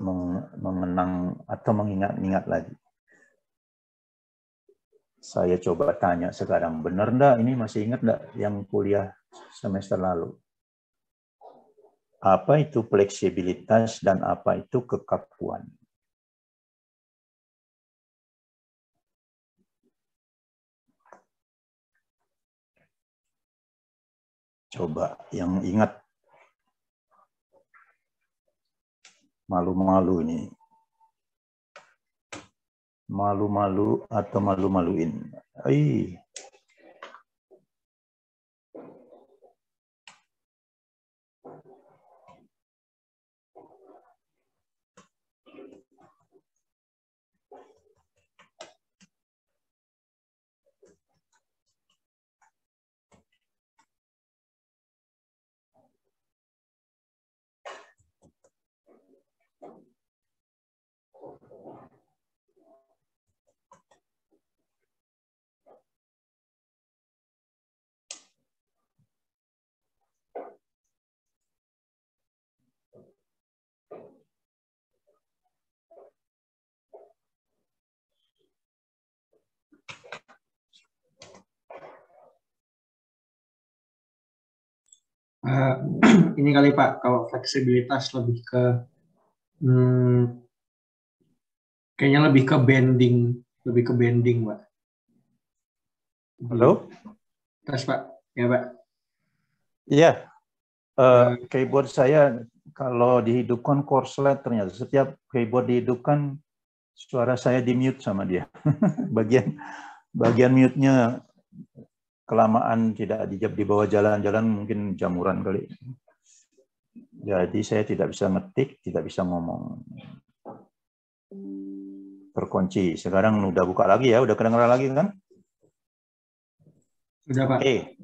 mengenang atau mengingat-ingat lagi. Saya coba tanya sekarang, benar enggak ini masih ingat enggak yang kuliah semester lalu? Apa itu fleksibilitas dan apa itu kekakuan? Coba yang ingat malu-malu ini. Malu-malu atau malu-maluin. Ayy. Eh, ini kali Pak, kalau fleksibilitas lebih ke hmm, kayaknya lebih ke bending, lebih ke bending, Pak. Halo? Tes Pak, ya Pak. Iya, yeah. uh, eh. keyboard saya kalau dihidupkan korslet ternyata setiap keyboard dihidupkan suara saya di mute sama dia. bagian bagian mute-nya kelamaan tidak dijab di bawah jalan-jalan mungkin jamuran kali. Jadi saya tidak bisa ngetik, tidak bisa ngomong. Terkunci. Sekarang udah buka lagi ya, udah kedengeran lagi kan? Sudah Pak. Eh.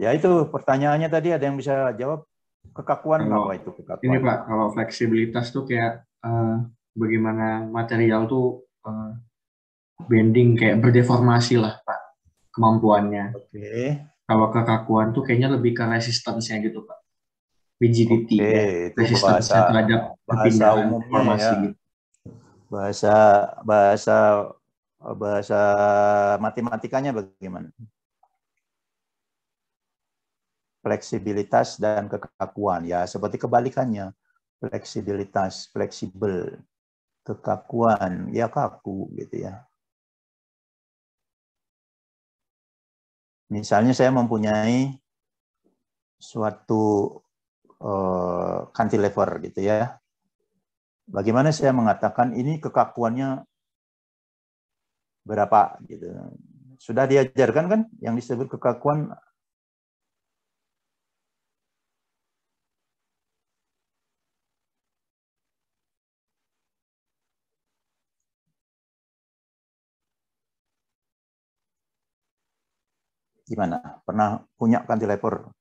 Ya itu pertanyaannya tadi ada yang bisa jawab kekakuan kalau, apa itu kekakuan? Ini Pak, kalau fleksibilitas tuh kayak uh, bagaimana material tuh uh, bending kayak berdeformasi lah Pak kemampuannya. Oke. Okay. Kalau kekakuan tuh kayaknya lebih ke resistansnya gitu pak. Rigidity, okay, ya. resistansnya bahasa, terhadap bahasa umum informasi. Ya. Gitu. Bahasa bahasa bahasa matematikanya bagaimana? Fleksibilitas dan kekakuan ya seperti kebalikannya fleksibilitas fleksibel kekakuan ya kaku gitu ya Misalnya saya mempunyai suatu uh, cantilever gitu ya. Bagaimana saya mengatakan ini kekakuannya berapa gitu. Sudah diajarkan kan yang disebut kekakuan gimana? Pernah punya cantilever?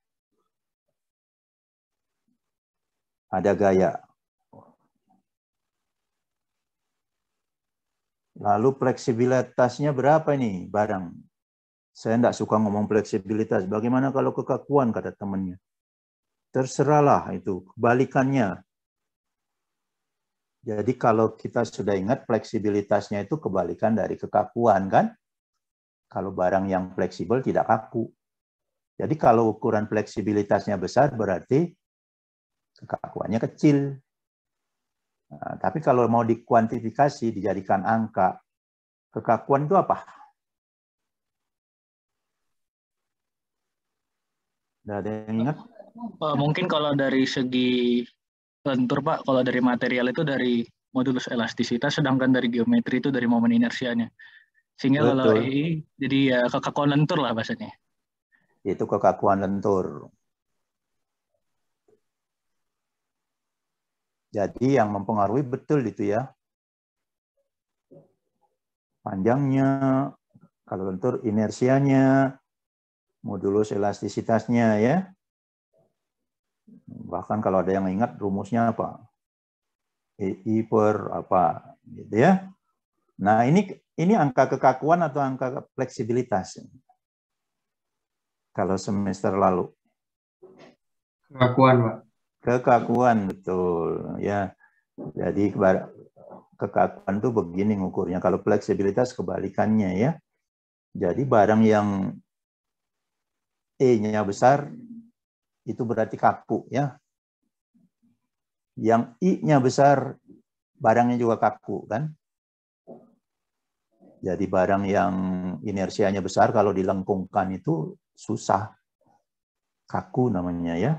Ada gaya. Lalu fleksibilitasnya berapa ini barang? Saya tidak suka ngomong fleksibilitas. Bagaimana kalau kekakuan kata temannya? Terserahlah itu, kebalikannya. Jadi kalau kita sudah ingat fleksibilitasnya itu kebalikan dari kekakuan kan? kalau barang yang fleksibel tidak kaku. Jadi kalau ukuran fleksibilitasnya besar berarti kekakuannya kecil. Nah, tapi kalau mau dikuantifikasi dijadikan angka, kekakuan itu apa? Nggak ada yang ingat? Mungkin kalau dari segi lentur Pak, kalau dari material itu dari modulus elastisitas, sedangkan dari geometri itu dari momen inersianya. Sehingga Betul. kalau jadi ya kekakuan lentur lah bahasanya. Itu kekakuan lentur. Jadi yang mempengaruhi betul itu ya. Panjangnya, kalau lentur inersianya, modulus elastisitasnya ya. Bahkan kalau ada yang ingat rumusnya apa? EI per apa gitu ya. Nah, ini ini angka kekakuan atau angka fleksibilitas? Kalau semester lalu. Kekakuan, Pak. Kekakuan, betul. Ya, jadi kekakuan itu begini ngukurnya. Kalau fleksibilitas kebalikannya ya. Jadi barang yang E-nya besar, itu berarti kaku ya. Yang I-nya besar, barangnya juga kaku kan. Jadi barang yang inersianya besar kalau dilengkungkan itu susah. Kaku namanya ya.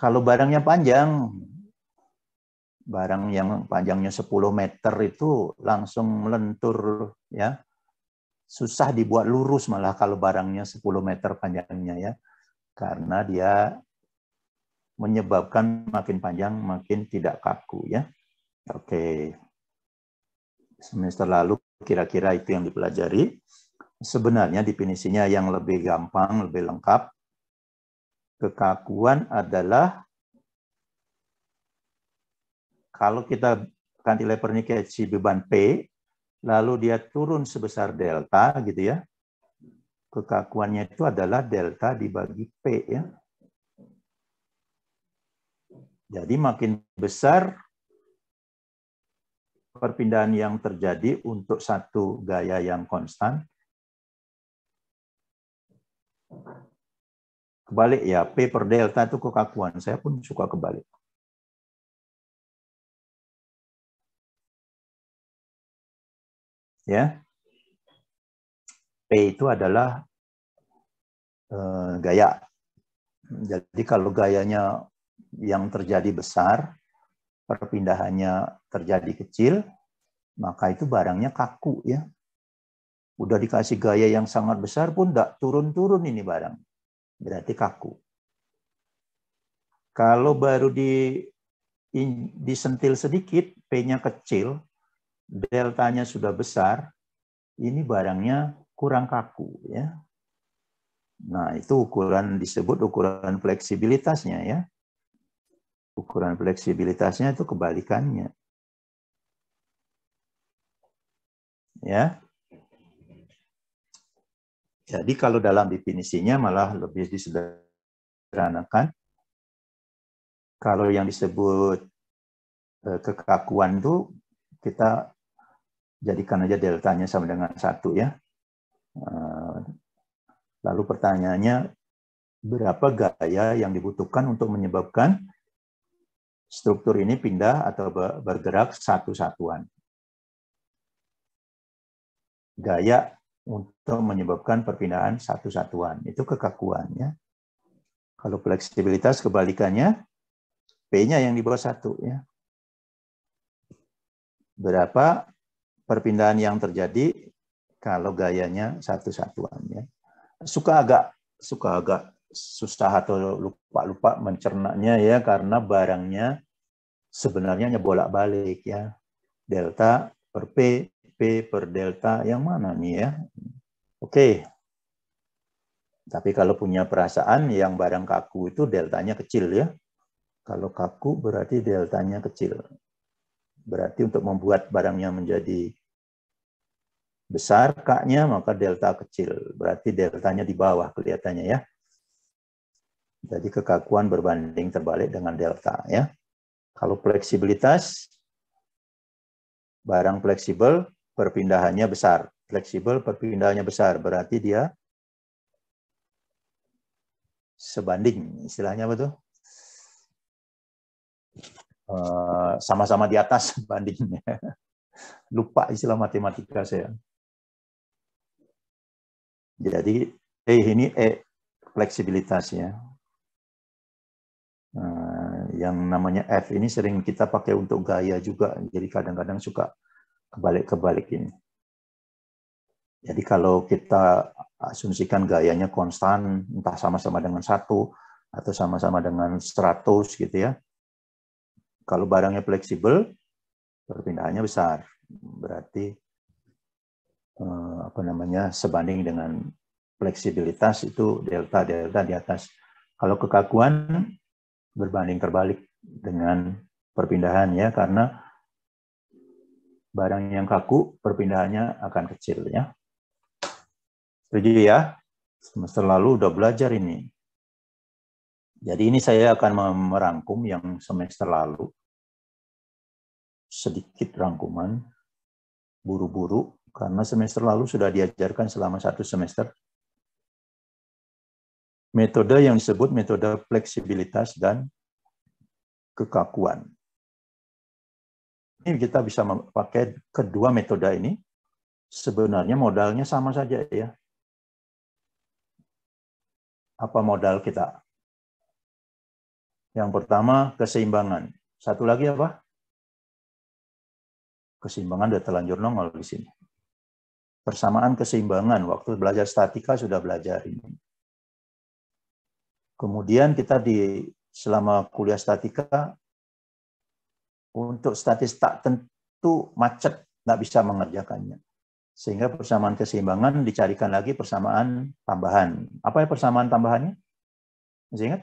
Kalau barangnya panjang, barang yang panjangnya 10 meter itu langsung melentur ya. Susah dibuat lurus malah kalau barangnya 10 meter panjangnya ya. Karena dia menyebabkan makin panjang makin tidak kaku ya. Oke. Semester lalu Kira-kira itu yang dipelajari. Sebenarnya definisinya yang lebih gampang, lebih lengkap. Kekakuan adalah kalau kita cantilever ini si beban P, lalu dia turun sebesar delta gitu ya. Kekakuannya itu adalah delta dibagi P ya. Jadi makin besar perpindahan yang terjadi untuk satu gaya yang konstan. Kebalik ya, P per delta itu kekakuan. Saya pun suka kebalik. Ya. P itu adalah e, gaya. Jadi kalau gayanya yang terjadi besar, perpindahannya terjadi kecil, maka itu barangnya kaku ya. Udah dikasih gaya yang sangat besar pun tidak turun-turun ini barang. Berarti kaku. Kalau baru di in, disentil sedikit, P-nya kecil, deltanya sudah besar, ini barangnya kurang kaku ya. Nah, itu ukuran disebut ukuran fleksibilitasnya ya. Ukuran fleksibilitasnya itu kebalikannya. Ya. Jadi kalau dalam definisinya malah lebih disederhanakan. Kalau yang disebut eh, kekakuan itu kita jadikan aja deltanya sama dengan satu ya. Eh, lalu pertanyaannya, berapa gaya yang dibutuhkan untuk menyebabkan struktur ini pindah atau bergerak satu satuan. Gaya untuk menyebabkan perpindahan satu satuan. Itu kekakuannya. Kalau fleksibilitas kebalikannya, P-nya yang di bawah satu. Ya. Berapa perpindahan yang terjadi kalau gayanya satu satuan. Ya. Suka agak suka agak susah atau lupa-lupa mencernanya ya karena barangnya sebenarnya hanya bolak-balik ya. Delta per P, P per delta yang mana nih ya? Oke. Okay. Tapi kalau punya perasaan yang barang kaku itu deltanya kecil ya. Kalau kaku berarti deltanya kecil. Berarti untuk membuat barangnya menjadi besar kaknya maka delta kecil. Berarti deltanya di bawah kelihatannya ya. Jadi kekakuan berbanding terbalik dengan delta ya. Kalau fleksibilitas barang fleksibel perpindahannya besar. Fleksibel perpindahannya besar berarti dia sebanding istilahnya betul eh, sama-sama di atas bandingnya. Lupa istilah matematika saya. Jadi eh ini E eh, fleksibilitasnya. Eh, yang namanya F ini sering kita pakai untuk gaya juga, jadi kadang-kadang suka kebalik-kebalik ini. Jadi kalau kita asumsikan gayanya konstan, entah sama-sama dengan satu atau sama-sama dengan 100 gitu ya. Kalau barangnya fleksibel, perpindahannya besar. Berarti eh, apa namanya sebanding dengan fleksibilitas itu delta delta di atas. Kalau kekakuan berbanding terbalik dengan perpindahan ya karena barang yang kaku perpindahannya akan kecil ya. Setuju ya? Semester lalu udah belajar ini. Jadi ini saya akan merangkum yang semester lalu. Sedikit rangkuman, buru-buru, karena semester lalu sudah diajarkan selama satu semester metode yang disebut metode fleksibilitas dan kekakuan. Ini kita bisa memakai kedua metode ini. Sebenarnya modalnya sama saja ya. Apa modal kita? Yang pertama, keseimbangan. Satu lagi apa? Keseimbangan sudah terlanjur nongol di sini. Persamaan keseimbangan. Waktu belajar statika sudah belajar ini Kemudian kita di selama kuliah statika untuk statistik tentu macet, nggak bisa mengerjakannya. Sehingga persamaan keseimbangan dicarikan lagi persamaan tambahan. Apa ya persamaan tambahannya? Masih ingat?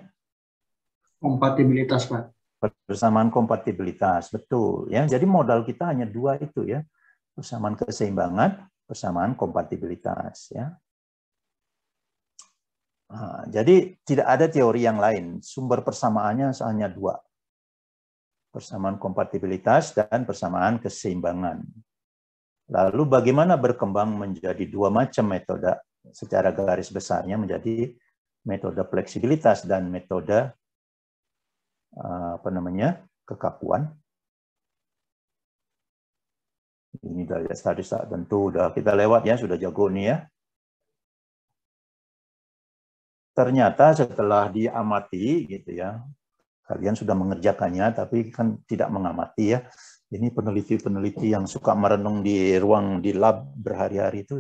Kompatibilitas, Pak. Persamaan kompatibilitas, betul. ya. Jadi modal kita hanya dua itu ya. Persamaan keseimbangan, persamaan kompatibilitas. ya jadi tidak ada teori yang lain. Sumber persamaannya hanya dua. Persamaan kompatibilitas dan persamaan keseimbangan. Lalu bagaimana berkembang menjadi dua macam metode secara garis besarnya menjadi metode fleksibilitas dan metode eh, apa namanya kekakuan. Ini dari statistik tentu sudah kita lewat ya, sudah jago nih ya. ternyata setelah diamati gitu ya kalian sudah mengerjakannya tapi kan tidak mengamati ya ini peneliti-peneliti yang suka merenung di ruang di lab berhari-hari itu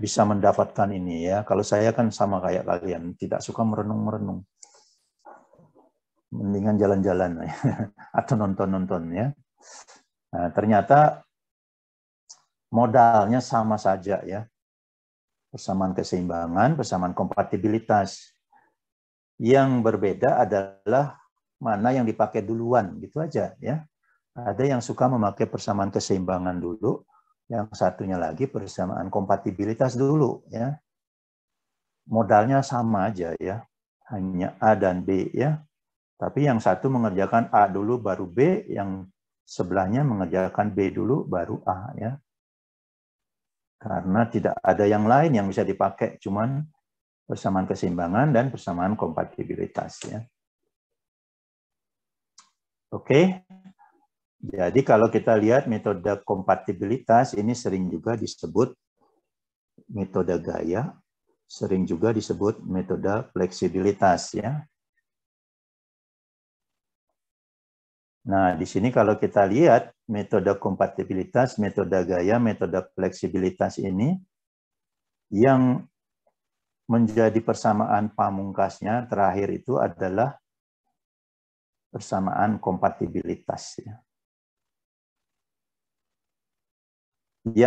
bisa mendapatkan ini ya kalau saya kan sama kayak kalian tidak suka merenung-merenung mendingan jalan-jalan ya. atau nonton-nonton ya nah, ternyata modalnya sama saja ya persamaan keseimbangan, persamaan kompatibilitas. Yang berbeda adalah mana yang dipakai duluan, gitu aja ya. Ada yang suka memakai persamaan keseimbangan dulu, yang satunya lagi persamaan kompatibilitas dulu ya. Modalnya sama aja ya, hanya A dan B ya. Tapi yang satu mengerjakan A dulu baru B, yang sebelahnya mengerjakan B dulu baru A ya karena tidak ada yang lain yang bisa dipakai cuman persamaan keseimbangan dan persamaan kompatibilitas ya. Oke. Jadi kalau kita lihat metode kompatibilitas ini sering juga disebut metode gaya, sering juga disebut metode fleksibilitas ya. Nah, di sini kalau kita lihat metode kompatibilitas, metode gaya, metode fleksibilitas ini yang menjadi persamaan pamungkasnya terakhir itu adalah persamaan kompatibilitas. Ya.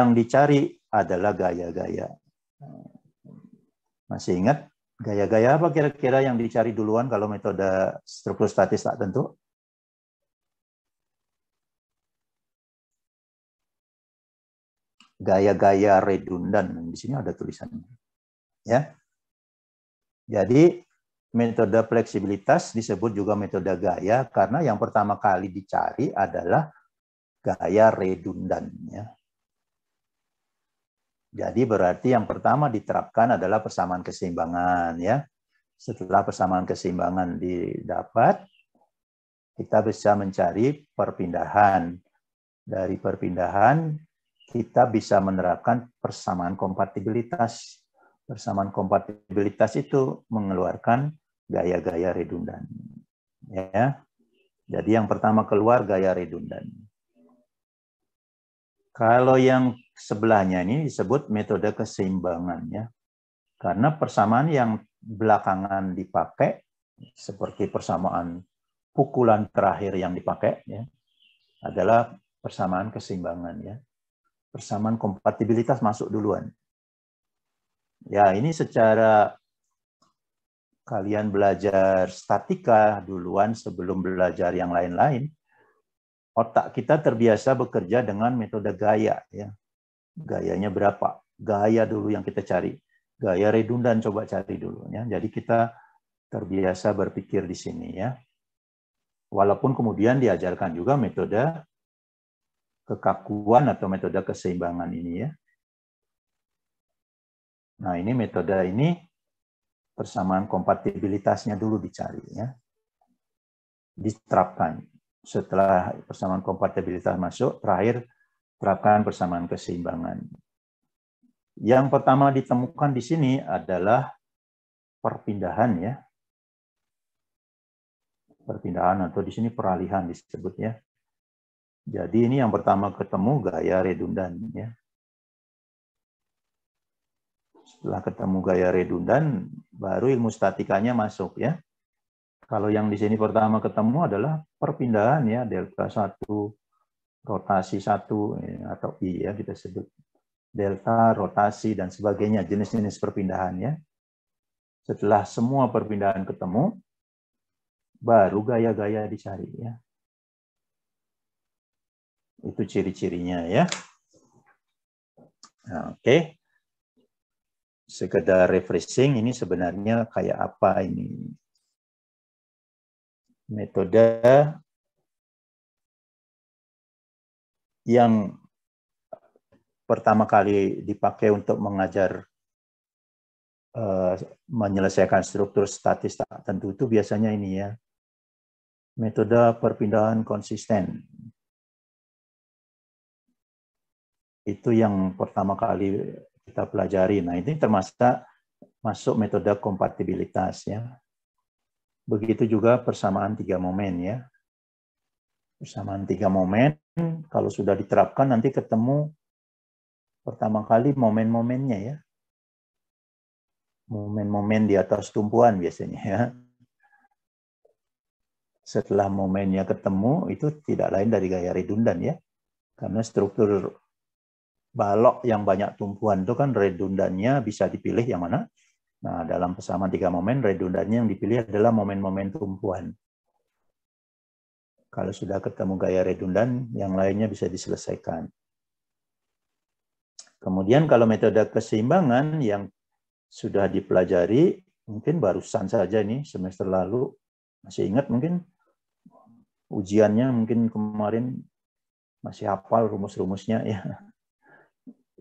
Yang dicari adalah gaya-gaya. Masih ingat gaya-gaya apa kira-kira yang dicari duluan kalau metode struktur statis tak tentu? gaya-gaya redundan. Di sini ada tulisannya. Ya. Jadi metode fleksibilitas disebut juga metode gaya karena yang pertama kali dicari adalah gaya redundan ya. Jadi berarti yang pertama diterapkan adalah persamaan keseimbangan ya. Setelah persamaan keseimbangan didapat, kita bisa mencari perpindahan. Dari perpindahan kita bisa menerapkan persamaan kompatibilitas. Persamaan kompatibilitas itu mengeluarkan gaya-gaya redundan. Ya. Jadi yang pertama keluar gaya redundan. Kalau yang sebelahnya ini disebut metode keseimbangan ya. Karena persamaan yang belakangan dipakai seperti persamaan pukulan terakhir yang dipakai ya adalah persamaan keseimbangan ya persamaan kompatibilitas masuk duluan. Ya, ini secara kalian belajar statika duluan sebelum belajar yang lain-lain, otak kita terbiasa bekerja dengan metode gaya. ya Gayanya berapa? Gaya dulu yang kita cari. Gaya redundan coba cari dulu. ya Jadi kita terbiasa berpikir di sini. ya Walaupun kemudian diajarkan juga metode kekakuan atau metode keseimbangan ini ya. Nah, ini metode ini persamaan kompatibilitasnya dulu dicari ya. Diterapkan. Setelah persamaan kompatibilitas masuk, terakhir terapkan persamaan keseimbangan. Yang pertama ditemukan di sini adalah perpindahan ya. Perpindahan atau di sini peralihan disebutnya. Jadi ini yang pertama ketemu gaya redundan ya. Setelah ketemu gaya redundan, baru ilmu statikanya masuk ya. Kalau yang di sini pertama ketemu adalah perpindahan ya, delta 1, rotasi 1 ya, atau I ya kita sebut. Delta, rotasi, dan sebagainya, jenis-jenis perpindahan ya. Setelah semua perpindahan ketemu, baru gaya-gaya dicari ya itu ciri-cirinya ya. Nah, oke. Okay. Sekedar refreshing ini sebenarnya kayak apa ini? Metode yang pertama kali dipakai untuk mengajar uh, menyelesaikan struktur statis tak tentu itu biasanya ini ya. Metode perpindahan konsisten Itu yang pertama kali kita pelajari. Nah, ini termasuk masuk metode kompatibilitas ya. Begitu juga persamaan tiga momen ya. Persamaan tiga momen kalau sudah diterapkan nanti ketemu pertama kali momen-momennya ya. Momen-momen di atas tumpuan biasanya ya. Setelah momennya ketemu itu tidak lain dari gaya redundan ya. Karena struktur balok yang banyak tumpuan itu kan redundannya bisa dipilih yang mana? Nah, dalam persamaan tiga momen, redundannya yang dipilih adalah momen-momen tumpuan. Kalau sudah ketemu gaya redundan, yang lainnya bisa diselesaikan. Kemudian kalau metode keseimbangan yang sudah dipelajari, mungkin barusan saja nih semester lalu, masih ingat mungkin ujiannya mungkin kemarin masih hafal rumus-rumusnya ya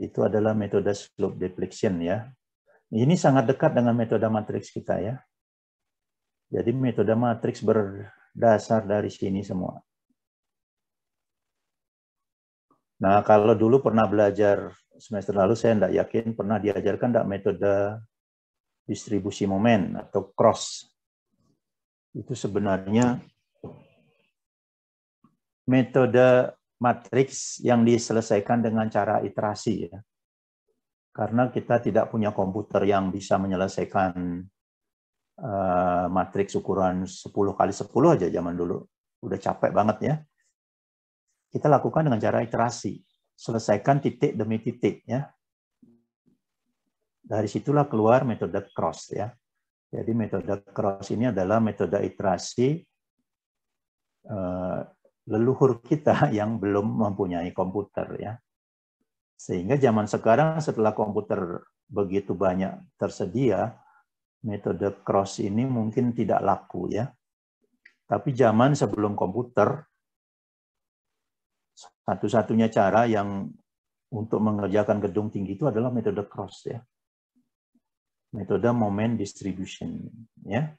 itu adalah metode slope deflection ya. Ini sangat dekat dengan metode matriks kita ya. Jadi metode matriks berdasar dari sini semua. Nah, kalau dulu pernah belajar semester lalu, saya tidak yakin pernah diajarkan tidak metode distribusi momen atau cross. Itu sebenarnya metode matriks yang diselesaikan dengan cara iterasi ya. Karena kita tidak punya komputer yang bisa menyelesaikan uh, matriks ukuran 10 kali 10 aja zaman dulu. Udah capek banget ya. Kita lakukan dengan cara iterasi. Selesaikan titik demi titik ya. Dari situlah keluar metode cross ya. Jadi metode cross ini adalah metode iterasi eh, leluhur kita yang belum mempunyai komputer ya. Sehingga zaman sekarang setelah komputer begitu banyak tersedia, metode cross ini mungkin tidak laku ya. Tapi zaman sebelum komputer, satu-satunya cara yang untuk mengerjakan gedung tinggi itu adalah metode cross ya. Metode moment distribution ya.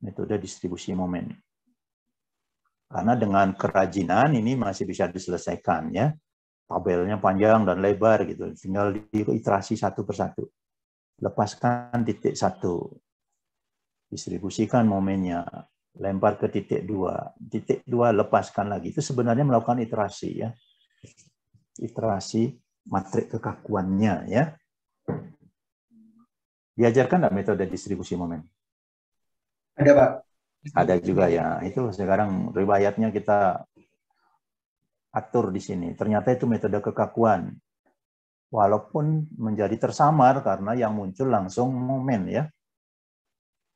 Metode distribusi moment. Karena dengan kerajinan ini masih bisa diselesaikan ya. Tabelnya panjang dan lebar gitu, tinggal diiterasi satu persatu. Lepaskan titik satu, distribusikan momennya, lempar ke titik dua, titik dua lepaskan lagi. Itu sebenarnya melakukan iterasi ya, iterasi matrik kekakuannya ya. Diajarkan nggak metode distribusi momen? Ada Pak. Ada juga ya. Itu sekarang riwayatnya kita atur di sini. Ternyata itu metode kekakuan. Walaupun menjadi tersamar karena yang muncul langsung momen ya.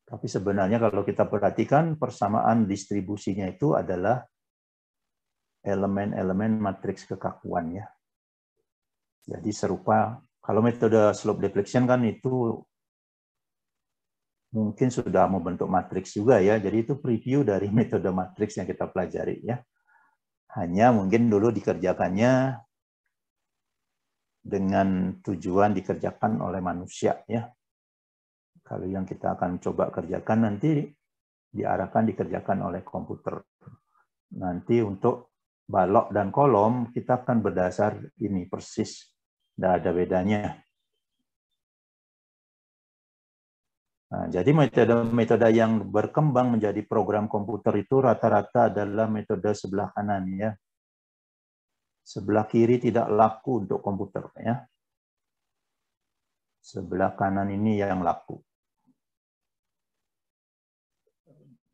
Tapi sebenarnya kalau kita perhatikan persamaan distribusinya itu adalah elemen-elemen matriks kekakuan ya. Jadi serupa kalau metode slope deflection kan itu mungkin sudah membentuk matriks juga ya. Jadi itu preview dari metode matriks yang kita pelajari ya. Hanya mungkin dulu dikerjakannya dengan tujuan dikerjakan oleh manusia ya. Kalau yang kita akan coba kerjakan nanti diarahkan dikerjakan oleh komputer. Nanti untuk balok dan kolom kita akan berdasar ini persis. Tidak ada bedanya Nah, jadi metode-metode yang berkembang menjadi program komputer itu rata-rata adalah metode sebelah kanan ya. Sebelah kiri tidak laku untuk komputer ya. Sebelah kanan ini yang laku.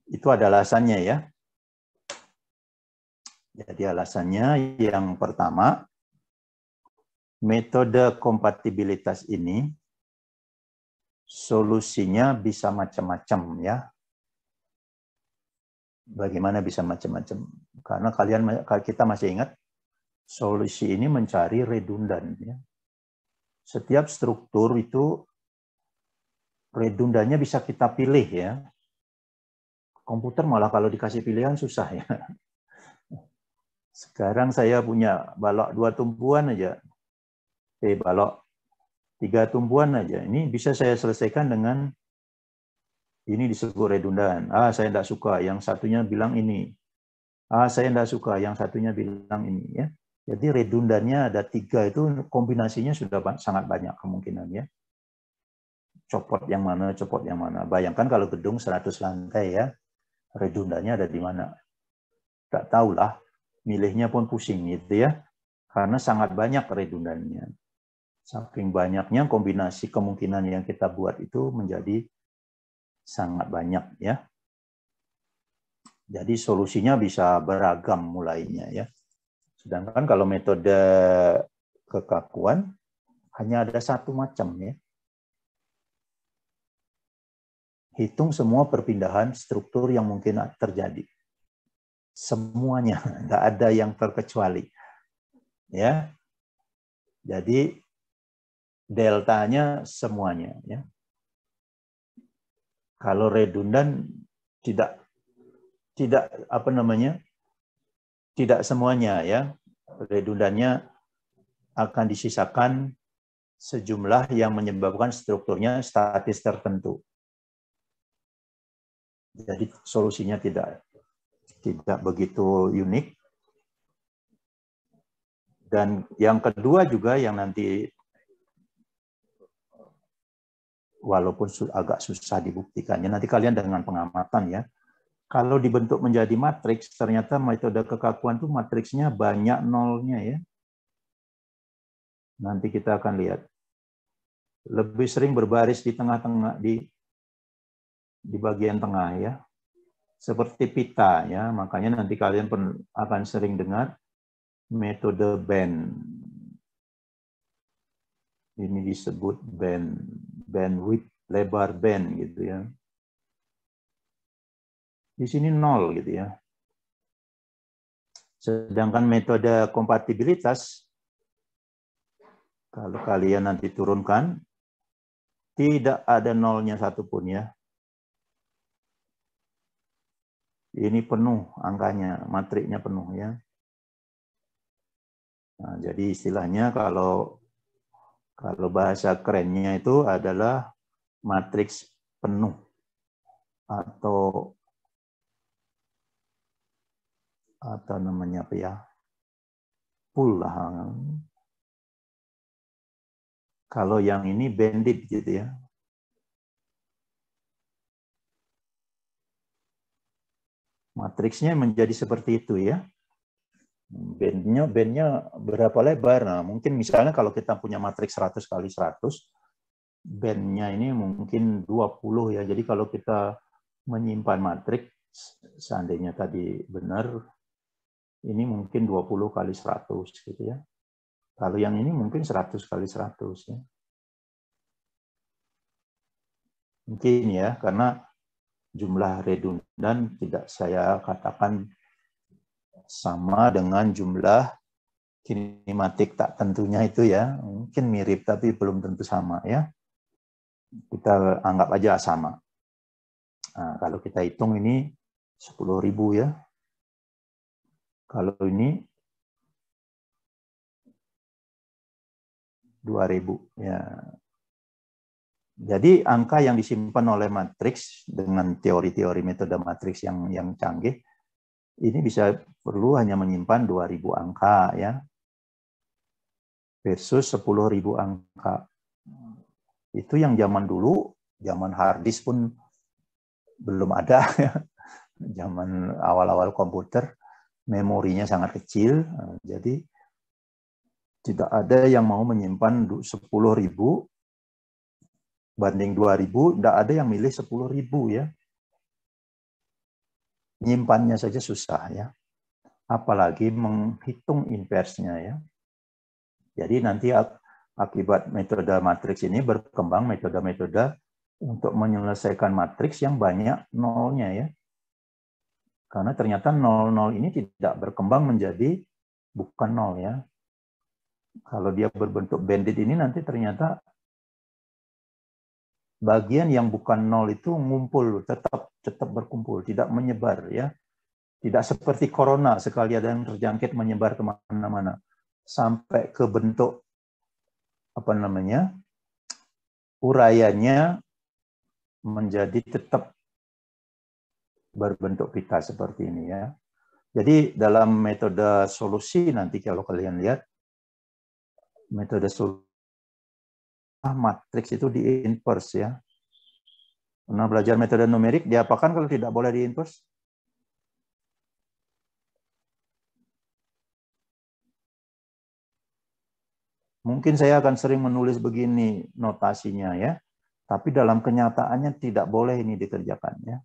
Itu ada alasannya ya. Jadi alasannya yang pertama, metode kompatibilitas ini solusinya bisa macam-macam ya. Bagaimana bisa macam-macam? Karena kalian kita masih ingat solusi ini mencari redundan ya. Setiap struktur itu redundannya bisa kita pilih ya. Komputer malah kalau dikasih pilihan susah ya. Sekarang saya punya balok dua tumpuan aja. Eh balok Tiga tumbuhan aja. Ini bisa saya selesaikan dengan ini disebut redundan. Ah, saya tidak suka. Yang satunya bilang ini. Ah, saya tidak suka. Yang satunya bilang ini. ya. Jadi redundannya ada tiga itu kombinasinya sudah sangat banyak kemungkinan ya. Copot yang mana, copot yang mana. Bayangkan kalau gedung 100 lantai ya, redundannya ada di mana. Tak tahulah, milihnya pun pusing gitu ya. Karena sangat banyak redundannya. Saking banyaknya kombinasi kemungkinan yang kita buat itu menjadi sangat banyak ya. Jadi solusinya bisa beragam mulainya ya. Sedangkan kalau metode kekakuan hanya ada satu macam ya. Hitung semua perpindahan struktur yang mungkin terjadi. Semuanya, nggak ada yang terkecuali. Ya. Jadi deltanya semuanya ya. Kalau redundan tidak tidak apa namanya? tidak semuanya ya. Redundannya akan disisakan sejumlah yang menyebabkan strukturnya statis tertentu. Jadi solusinya tidak tidak begitu unik. Dan yang kedua juga yang nanti walaupun agak susah dibuktikannya. Nanti kalian dengan pengamatan ya. Kalau dibentuk menjadi matriks, ternyata metode kekakuan itu matriksnya banyak nolnya ya. Nanti kita akan lihat. Lebih sering berbaris di tengah-tengah di di bagian tengah ya. Seperti pita ya, makanya nanti kalian akan sering dengar metode band ini disebut band bandwidth lebar band gitu ya. Di sini nol gitu ya. Sedangkan metode kompatibilitas kalau kalian nanti turunkan tidak ada nolnya satu pun ya. Ini penuh angkanya, matriknya penuh ya. Nah, jadi istilahnya kalau kalau bahasa kerennya itu adalah matriks penuh atau atau namanya apa ya? pulang. Kalau yang ini bandit gitu ya. Matriksnya menjadi seperti itu ya bandnya bandnya berapa lebar nah mungkin misalnya kalau kita punya matriks 100 kali 100 bandnya ini mungkin 20 ya jadi kalau kita menyimpan matriks, seandainya tadi benar ini mungkin 20 kali 100 gitu ya kalau yang ini mungkin 100 kali 100 ya mungkin ya karena jumlah redundan tidak saya katakan sama dengan jumlah kinematik tak tentunya itu ya. Mungkin mirip tapi belum tentu sama ya. Kita anggap aja sama. Nah, kalau kita hitung ini 10.000 ya. Kalau ini 2000 ya. Jadi angka yang disimpan oleh matriks dengan teori-teori metode matriks yang yang canggih ini bisa perlu hanya menyimpan 2000 angka ya versus 10.000 angka. Itu yang zaman dulu, zaman hard disk pun belum ada ya. Zaman awal-awal komputer memorinya sangat kecil, jadi tidak ada yang mau menyimpan 10.000 banding 2.000, tidak ada yang milih 10.000 ya. Nyimpannya saja susah ya. Apalagi menghitung inversnya ya. Jadi nanti akibat metode matriks ini berkembang metode-metode untuk menyelesaikan matriks yang banyak nolnya ya. Karena ternyata nol-nol ini tidak berkembang menjadi bukan nol ya. Kalau dia berbentuk bandit ini nanti ternyata bagian yang bukan nol itu ngumpul tetap tetap berkumpul tidak menyebar ya tidak seperti corona sekali ada yang terjangkit menyebar kemana-mana sampai ke bentuk apa namanya urayanya menjadi tetap berbentuk pita seperti ini ya. Jadi dalam metode solusi nanti kalau kalian lihat metode solusi Ah, matriks itu di inverse ya. Pernah belajar metode numerik, diapakan kalau tidak boleh di inverse? Mungkin saya akan sering menulis begini notasinya ya, tapi dalam kenyataannya tidak boleh ini dikerjakan ya.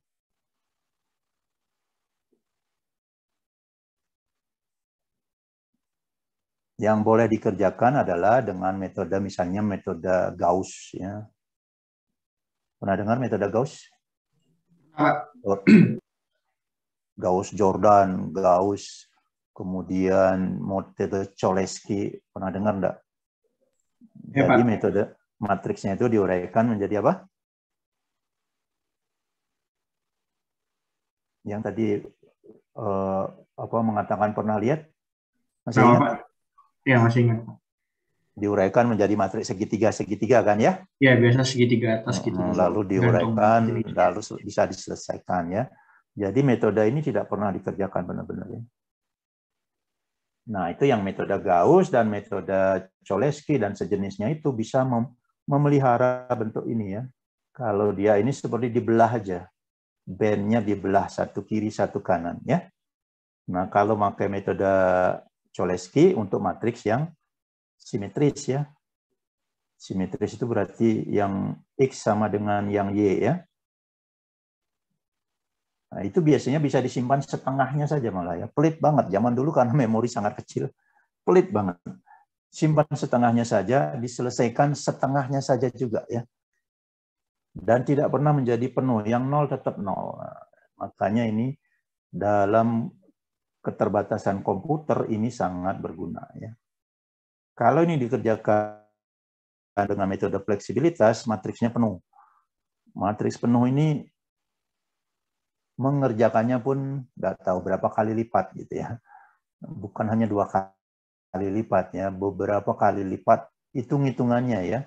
Yang boleh dikerjakan adalah dengan metode misalnya metode Gauss ya. Pernah dengar metode Gauss? Ah. Gauss Jordan, Gauss, kemudian metode Cholesky. Pernah dengar enggak? Jadi Pak. metode matriksnya itu diuraikan menjadi apa? Yang tadi eh, apa mengatakan pernah lihat? Masih ingat? Iya, masih ingat. Diuraikan menjadi matriks segitiga-segitiga kan ya? Iya, biasa segitiga atas gitu. Lalu diuraikan, Gantung. lalu bisa diselesaikan ya. Jadi metode ini tidak pernah dikerjakan benar-benar ya. Nah, itu yang metode Gauss dan metode Cholesky dan sejenisnya itu bisa mem memelihara bentuk ini ya. Kalau dia ini seperti dibelah aja. Bandnya dibelah satu kiri, satu kanan ya. Nah, kalau pakai metode Cholesky untuk matriks yang simetris ya. Simetris itu berarti yang X sama dengan yang Y ya. Nah, itu biasanya bisa disimpan setengahnya saja malah ya. Pelit banget. Zaman dulu karena memori sangat kecil. Pelit banget. Simpan setengahnya saja, diselesaikan setengahnya saja juga ya. Dan tidak pernah menjadi penuh. Yang nol tetap nol. Nah, makanya ini dalam keterbatasan komputer ini sangat berguna ya. Kalau ini dikerjakan dengan metode fleksibilitas, matriksnya penuh. Matriks penuh ini mengerjakannya pun nggak tahu berapa kali lipat gitu ya. Bukan hanya dua kali lipatnya, beberapa kali lipat hitung-hitungannya ya.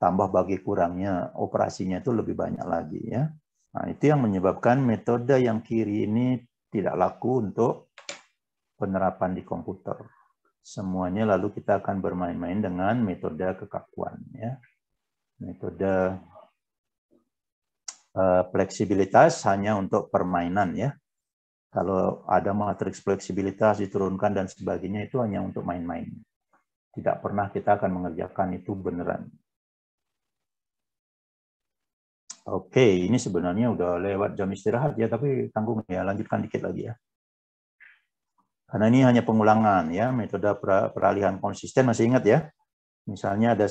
Tambah bagi kurangnya, operasinya itu lebih banyak lagi ya. Nah, itu yang menyebabkan metode yang kiri ini tidak laku untuk penerapan di komputer. Semuanya lalu kita akan bermain-main dengan metode kekakuan. Ya. Metode uh, fleksibilitas hanya untuk permainan. ya. Kalau ada matriks fleksibilitas diturunkan dan sebagainya itu hanya untuk main-main. Tidak pernah kita akan mengerjakan itu beneran. Oke, ini sebenarnya udah lewat jam istirahat ya, tapi tanggung ya, lanjutkan dikit lagi ya. Karena ini hanya pengulangan ya, metode peralihan konsisten masih ingat ya. Misalnya ada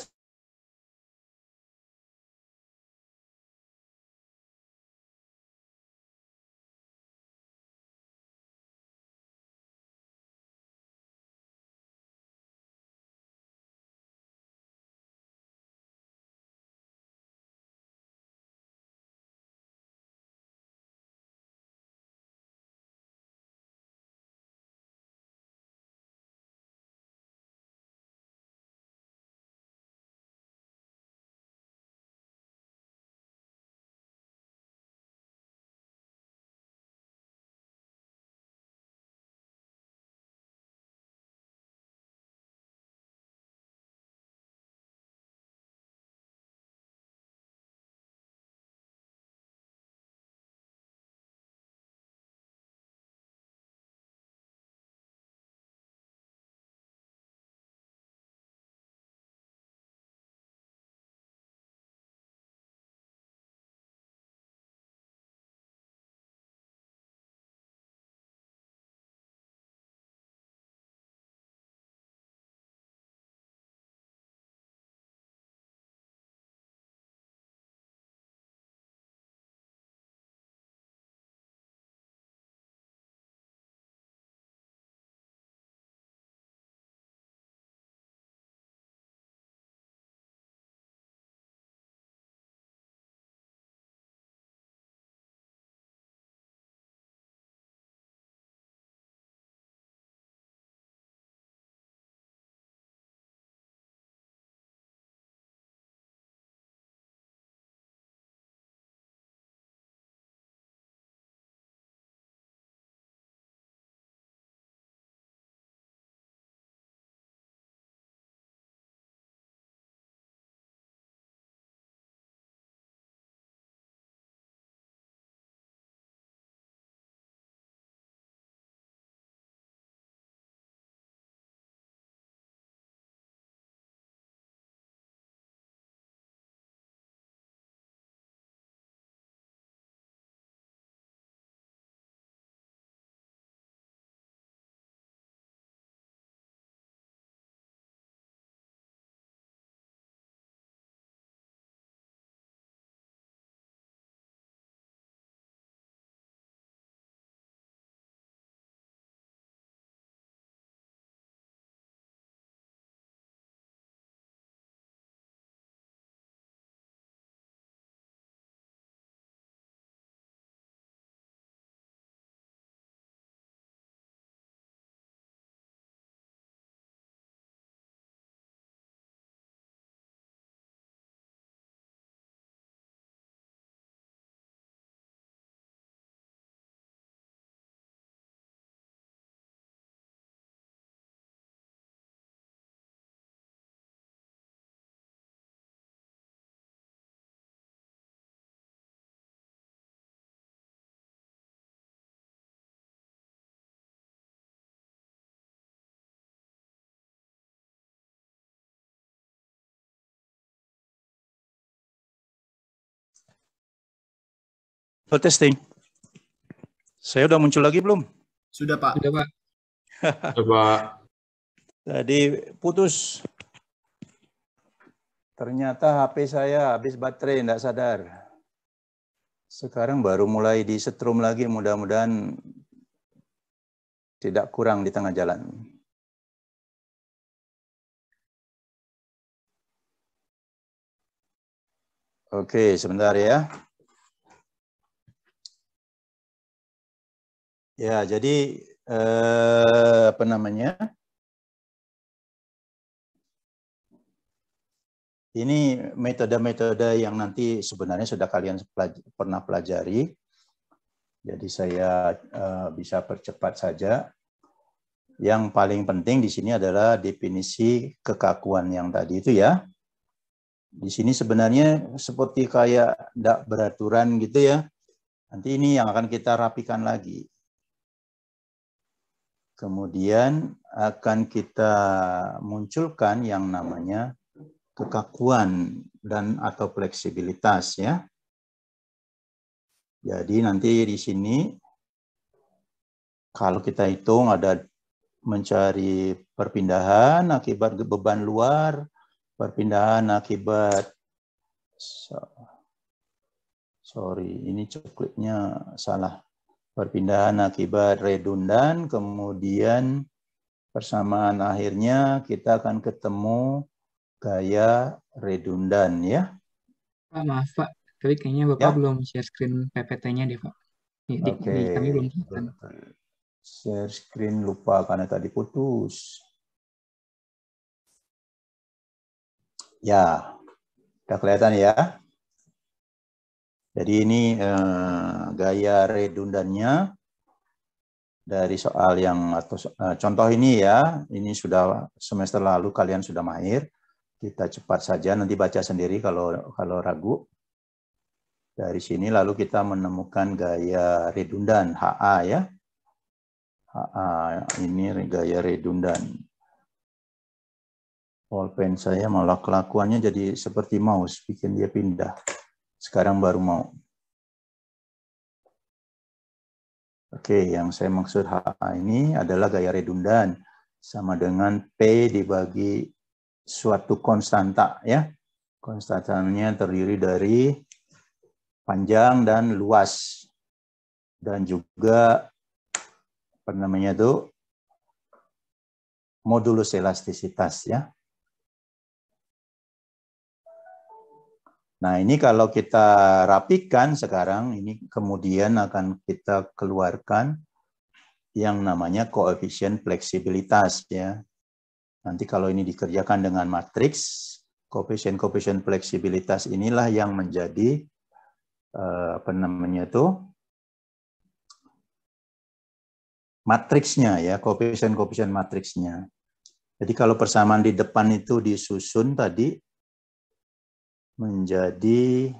Hello testing. Saya udah muncul lagi belum? Sudah Pak. Sudah Pak. Coba. Tadi putus. Ternyata HP saya habis baterai, tidak sadar. Sekarang baru mulai di setrum lagi, mudah-mudahan tidak kurang di tengah jalan. Oke, sebentar ya. Ya, jadi eh, apa namanya? Ini metode-metode yang nanti sebenarnya sudah kalian pelaj pernah pelajari. Jadi saya eh, bisa percepat saja. Yang paling penting di sini adalah definisi kekakuan yang tadi itu ya. Di sini sebenarnya seperti kayak tidak beraturan gitu ya. Nanti ini yang akan kita rapikan lagi Kemudian akan kita munculkan yang namanya kekakuan dan atau fleksibilitas ya. Jadi nanti di sini kalau kita hitung ada mencari perpindahan akibat beban luar, perpindahan akibat sorry ini coklatnya salah perpindahan akibat redundan, kemudian persamaan akhirnya kita akan ketemu gaya redundan ya. Pak, maaf Pak, tapi kayaknya Bapak ya? belum share screen PPT-nya deh Pak. Ya, Oke. Okay. kami belum kan? Share screen lupa karena tadi putus. Ya, udah kelihatan ya. Jadi ini uh, gaya redundannya dari soal yang atau uh, contoh ini ya, ini sudah semester lalu kalian sudah mahir. Kita cepat saja nanti baca sendiri kalau kalau ragu. Dari sini lalu kita menemukan gaya redundan HA ya. HA ini gaya redundan. Polpen saya malah kelakuannya jadi seperti mouse, bikin dia pindah. Sekarang baru mau. Oke, yang saya maksud HA ini adalah gaya redundan. Sama dengan P dibagi suatu konstanta. ya. Konstantanya terdiri dari panjang dan luas. Dan juga, apa namanya itu, modulus elastisitas. ya Nah, ini kalau kita rapikan sekarang, ini kemudian akan kita keluarkan yang namanya koefisien fleksibilitas ya. Nanti kalau ini dikerjakan dengan matriks, koefisien-koefisien fleksibilitas inilah yang menjadi eh, apa namanya itu matriksnya ya, koefisien-koefisien matriksnya. Jadi kalau persamaan di depan itu disusun tadi menjadi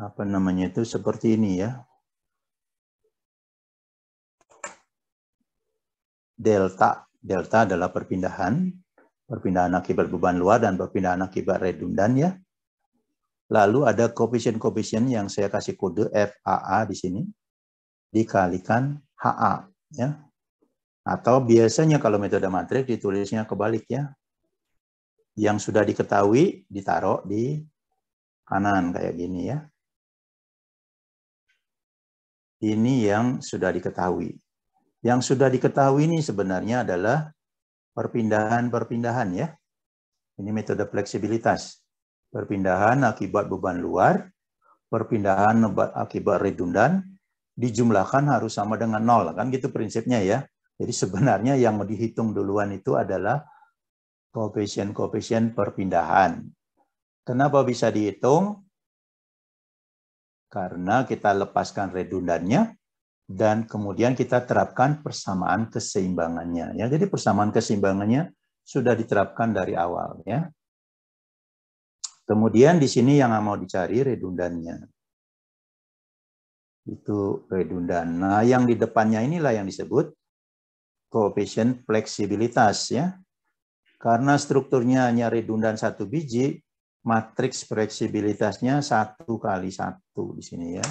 apa namanya itu seperti ini ya. Delta, delta adalah perpindahan, perpindahan akibat beban luar dan perpindahan akibat redundan ya. Lalu ada koefisien-koefisien yang saya kasih kode FAA di sini dikalikan HA ya. Atau biasanya kalau metode matriks ditulisnya kebalik ya yang sudah diketahui ditaruh di kanan kayak gini ya. Ini yang sudah diketahui. Yang sudah diketahui ini sebenarnya adalah perpindahan-perpindahan ya. Ini metode fleksibilitas. Perpindahan akibat beban luar, perpindahan akibat redundan, dijumlahkan harus sama dengan nol. Kan gitu prinsipnya ya. Jadi sebenarnya yang dihitung duluan itu adalah koefisien-koefisien perpindahan. Kenapa bisa dihitung? Karena kita lepaskan redundannya dan kemudian kita terapkan persamaan keseimbangannya. Ya, jadi persamaan keseimbangannya sudah diterapkan dari awal. Ya. Kemudian di sini yang mau dicari redundannya. Itu redundan. Nah, yang di depannya inilah yang disebut koefisien fleksibilitas ya. Karena strukturnya hanya redundan satu biji, matriks fleksibilitasnya satu kali satu di sini ya.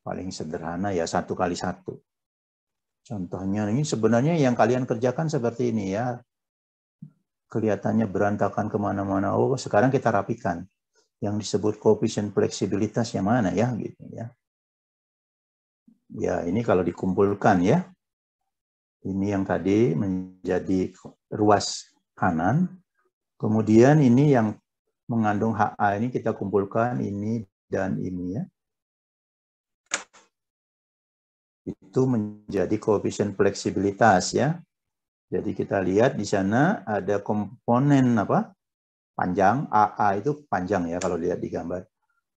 Paling sederhana ya satu kali satu. Contohnya ini sebenarnya yang kalian kerjakan seperti ini ya. Kelihatannya berantakan kemana-mana. Oh sekarang kita rapikan. Yang disebut koefisien fleksibilitas yang mana ya gitu ya. Ya ini kalau dikumpulkan ya. Ini yang tadi menjadi ruas kanan. Kemudian ini yang mengandung HA ini kita kumpulkan ini dan ini ya. Itu menjadi koefisien fleksibilitas ya. Jadi kita lihat di sana ada komponen apa? panjang AA itu panjang ya kalau lihat di gambar.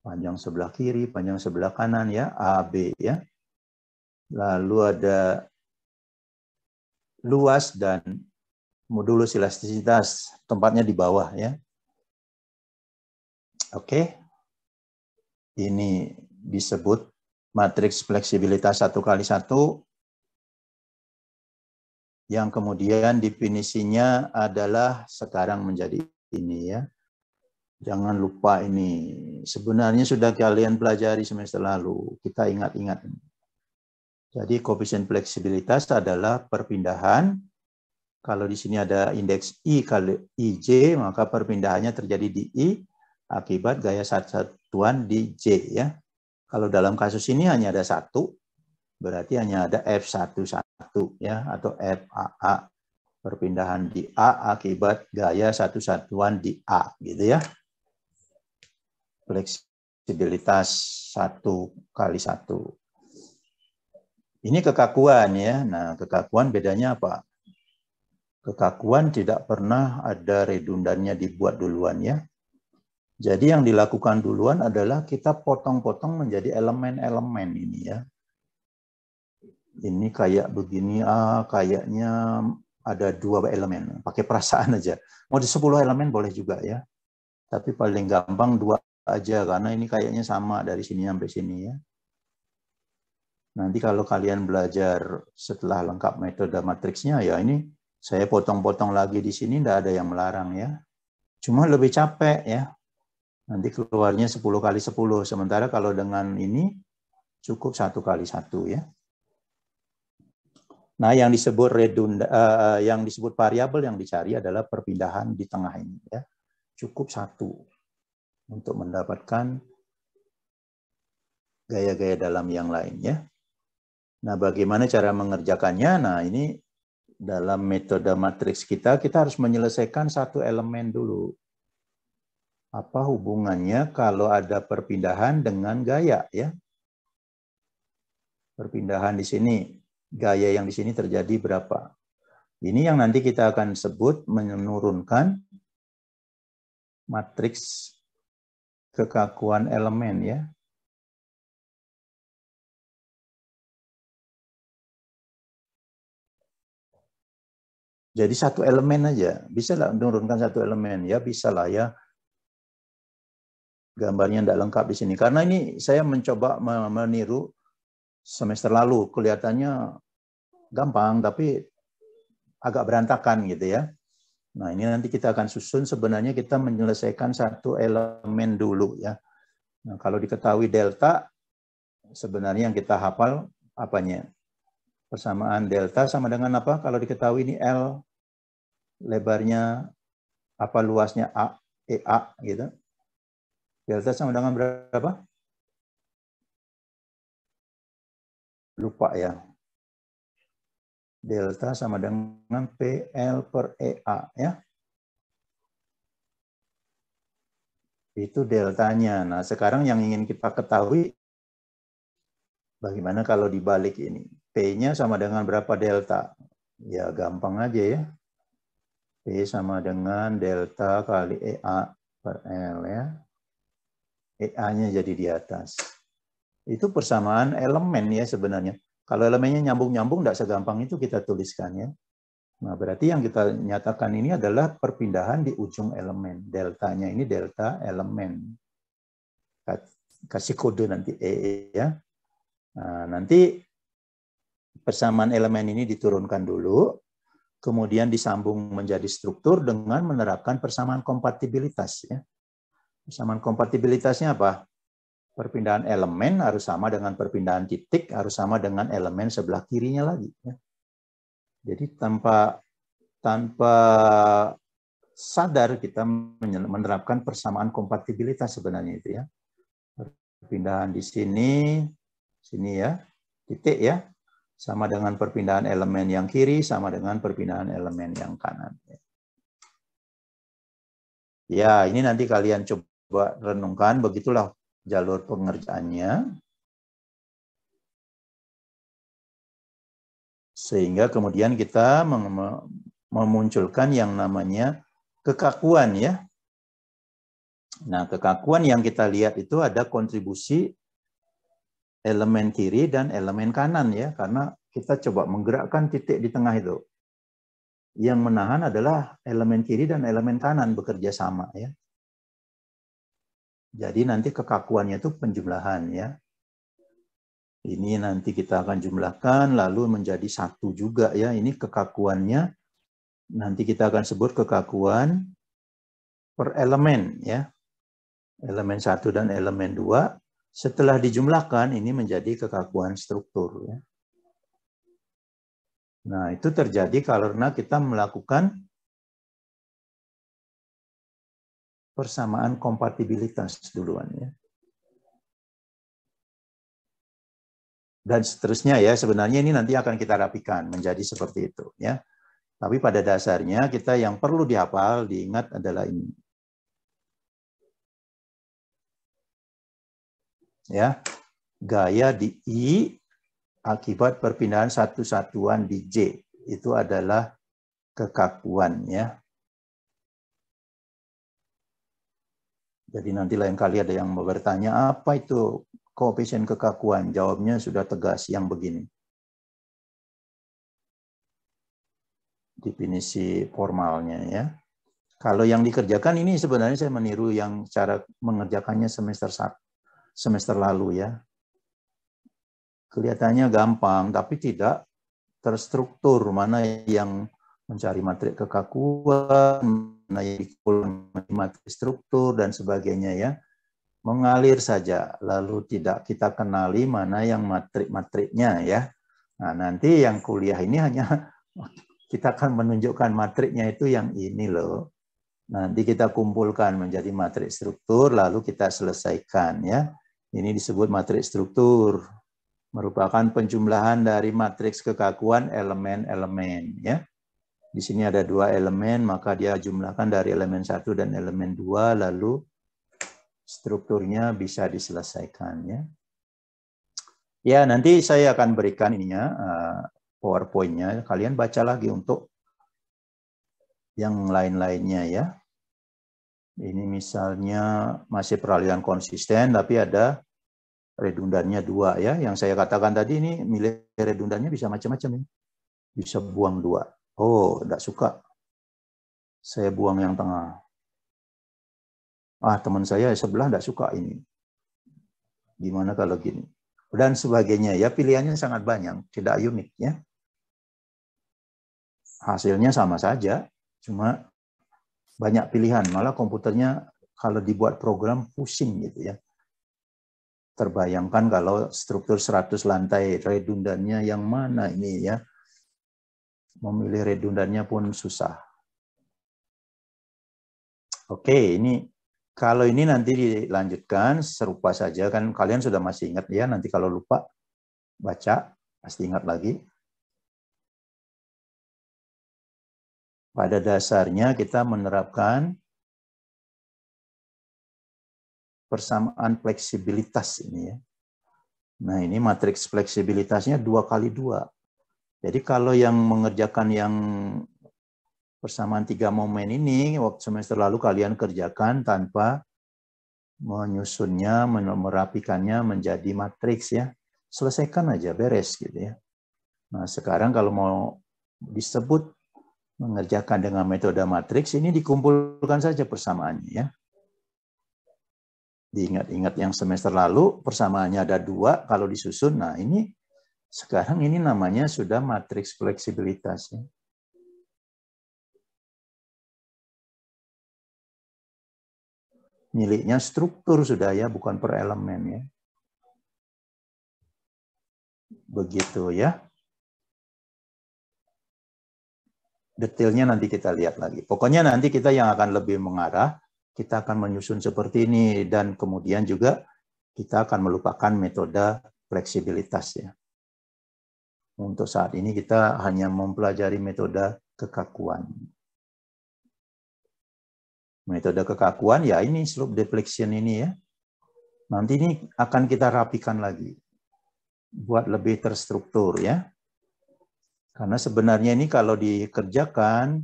Panjang sebelah kiri, panjang sebelah kanan ya, AB ya. Lalu ada luas dan modulus elastisitas tempatnya di bawah ya. Oke. Ini disebut matriks fleksibilitas satu kali satu, yang kemudian definisinya adalah sekarang menjadi ini ya. Jangan lupa ini sebenarnya sudah kalian pelajari semester lalu. Kita ingat-ingat. Jadi koefisien fleksibilitas adalah perpindahan kalau di sini ada indeks I kali IJ, maka perpindahannya terjadi di I akibat gaya satuan di J. ya. Kalau dalam kasus ini hanya ada satu, berarti hanya ada F11 ya, atau FAA. Perpindahan di A akibat gaya satu satuan di A. gitu ya. Fleksibilitas satu kali satu. Ini kekakuan ya. Nah, kekakuan bedanya apa? Kekakuan tidak pernah ada redundannya dibuat duluan ya. Jadi yang dilakukan duluan adalah kita potong-potong menjadi elemen-elemen ini ya. Ini kayak begini, ah, kayaknya ada dua elemen. Pakai perasaan aja. Mau di 10 elemen boleh juga ya. Tapi paling gampang dua aja karena ini kayaknya sama dari sini sampai sini ya. Nanti kalau kalian belajar setelah lengkap metode matriksnya ya ini saya potong-potong lagi di sini, tidak ada yang melarang ya. Cuma lebih capek ya. Nanti keluarnya 10 kali 10. Sementara kalau dengan ini cukup satu kali satu ya. Nah, yang disebut redunda, uh, yang disebut variabel yang dicari adalah perpindahan di tengah ini ya. Cukup satu untuk mendapatkan gaya-gaya dalam yang lain ya. Nah, bagaimana cara mengerjakannya? Nah, ini dalam metode matriks kita, kita harus menyelesaikan satu elemen dulu. Apa hubungannya kalau ada perpindahan dengan gaya ya? Perpindahan di sini, gaya yang di sini terjadi berapa? Ini yang nanti kita akan sebut menurunkan matriks kekakuan elemen ya. Jadi satu elemen aja, bisa lah menurunkan satu elemen, ya bisa lah ya. Gambarnya tidak lengkap di sini. Karena ini saya mencoba meniru semester lalu, kelihatannya gampang tapi agak berantakan gitu ya. Nah ini nanti kita akan susun sebenarnya kita menyelesaikan satu elemen dulu ya. Nah, kalau diketahui delta, sebenarnya yang kita hafal apanya? Persamaan delta sama dengan apa? Kalau diketahui ini L lebarnya apa luasnya A, EA gitu. Delta sama dengan berapa? Lupa ya. Delta sama dengan PL per EA ya. Itu deltanya. Nah sekarang yang ingin kita ketahui bagaimana kalau dibalik ini. P-nya sama dengan berapa delta? Ya gampang aja ya. P sama dengan delta kali EA per L ya. EA-nya jadi di atas. Itu persamaan elemen ya sebenarnya. Kalau elemennya nyambung-nyambung tidak segampang itu kita tuliskan ya. Nah, berarti yang kita nyatakan ini adalah perpindahan di ujung elemen. Deltanya ini delta elemen. Kasih kode nanti E ya. Nah, nanti persamaan elemen ini diturunkan dulu kemudian disambung menjadi struktur dengan menerapkan persamaan kompatibilitas. Ya. Persamaan kompatibilitasnya apa? Perpindahan elemen harus sama dengan perpindahan titik, harus sama dengan elemen sebelah kirinya lagi. Ya. Jadi tanpa tanpa sadar kita menerapkan persamaan kompatibilitas sebenarnya itu ya. Perpindahan di sini, sini ya, titik ya, sama dengan perpindahan elemen yang kiri, sama dengan perpindahan elemen yang kanan. Ya, ini nanti kalian coba renungkan, begitulah jalur pengerjaannya. Sehingga kemudian kita memunculkan yang namanya kekakuan ya. Nah, kekakuan yang kita lihat itu ada kontribusi elemen kiri dan elemen kanan ya, karena kita coba menggerakkan titik di tengah itu. Yang menahan adalah elemen kiri dan elemen kanan bekerja sama ya. Jadi nanti kekakuannya itu penjumlahan ya. Ini nanti kita akan jumlahkan lalu menjadi satu juga ya. Ini kekakuannya nanti kita akan sebut kekakuan per elemen ya. Elemen satu dan elemen dua setelah dijumlahkan, ini menjadi kekakuan struktur. Ya. Nah, itu terjadi karena kita melakukan persamaan kompatibilitas duluan. Ya. Dan seterusnya ya, sebenarnya ini nanti akan kita rapikan menjadi seperti itu. ya. Tapi pada dasarnya kita yang perlu dihafal, diingat adalah ini. ya gaya di I akibat perpindahan satu satuan di J itu adalah kekakuan ya. Jadi nanti lain kali ada yang mau bertanya apa itu koefisien kekakuan? Jawabnya sudah tegas yang begini. Definisi formalnya ya. Kalau yang dikerjakan ini sebenarnya saya meniru yang cara mengerjakannya semester 1 semester lalu ya. Kelihatannya gampang, tapi tidak terstruktur mana yang mencari materi kekakuan, mana yang matrik struktur dan sebagainya ya. Mengalir saja, lalu tidak kita kenali mana yang matrik matriknya ya. Nah, nanti yang kuliah ini hanya kita akan menunjukkan matriknya itu yang ini loh. Nanti kita kumpulkan menjadi matrik struktur, lalu kita selesaikan ya. Ini disebut matriks struktur. Merupakan penjumlahan dari matriks kekakuan elemen-elemen. Ya. Di sini ada dua elemen, maka dia jumlahkan dari elemen satu dan elemen dua, lalu strukturnya bisa diselesaikan. Ya, ya nanti saya akan berikan ininya, eh, PowerPointnya. Kalian baca lagi untuk yang lain-lainnya ya. Ini misalnya masih peralihan konsisten, tapi ada redundannya dua ya. Yang saya katakan tadi ini milih redundannya bisa macam-macam ya. Bisa buang dua. Oh, tidak suka. Saya buang yang tengah. Ah, teman saya sebelah tidak suka ini. Gimana kalau gini? Dan sebagainya ya. Pilihannya sangat banyak. Tidak unik ya. Hasilnya sama saja. Cuma banyak pilihan. Malah komputernya kalau dibuat program pusing gitu ya. Terbayangkan kalau struktur 100 lantai redundannya yang mana ini ya. Memilih redundannya pun susah. Oke, ini kalau ini nanti dilanjutkan serupa saja kan kalian sudah masih ingat ya nanti kalau lupa baca pasti ingat lagi. Pada dasarnya kita menerapkan persamaan fleksibilitas ini ya. Nah ini matriks fleksibilitasnya dua kali dua. Jadi kalau yang mengerjakan yang persamaan tiga momen ini waktu semester lalu kalian kerjakan tanpa menyusunnya, merapikannya menjadi matriks ya. Selesaikan aja beres gitu ya. Nah, sekarang kalau mau disebut mengerjakan dengan metode matriks ini dikumpulkan saja persamaannya ya. Diingat-ingat yang semester lalu persamaannya ada dua kalau disusun. Nah ini sekarang ini namanya sudah matriks fleksibilitas ya. Miliknya struktur sudah ya, bukan per elemen ya. Begitu ya. detailnya nanti kita lihat lagi. Pokoknya nanti kita yang akan lebih mengarah, kita akan menyusun seperti ini dan kemudian juga kita akan melupakan metode fleksibilitasnya. Untuk saat ini kita hanya mempelajari metode kekakuan. Metode kekakuan ya ini slope deflection ini ya. Nanti ini akan kita rapikan lagi buat lebih terstruktur ya. Karena sebenarnya ini kalau dikerjakan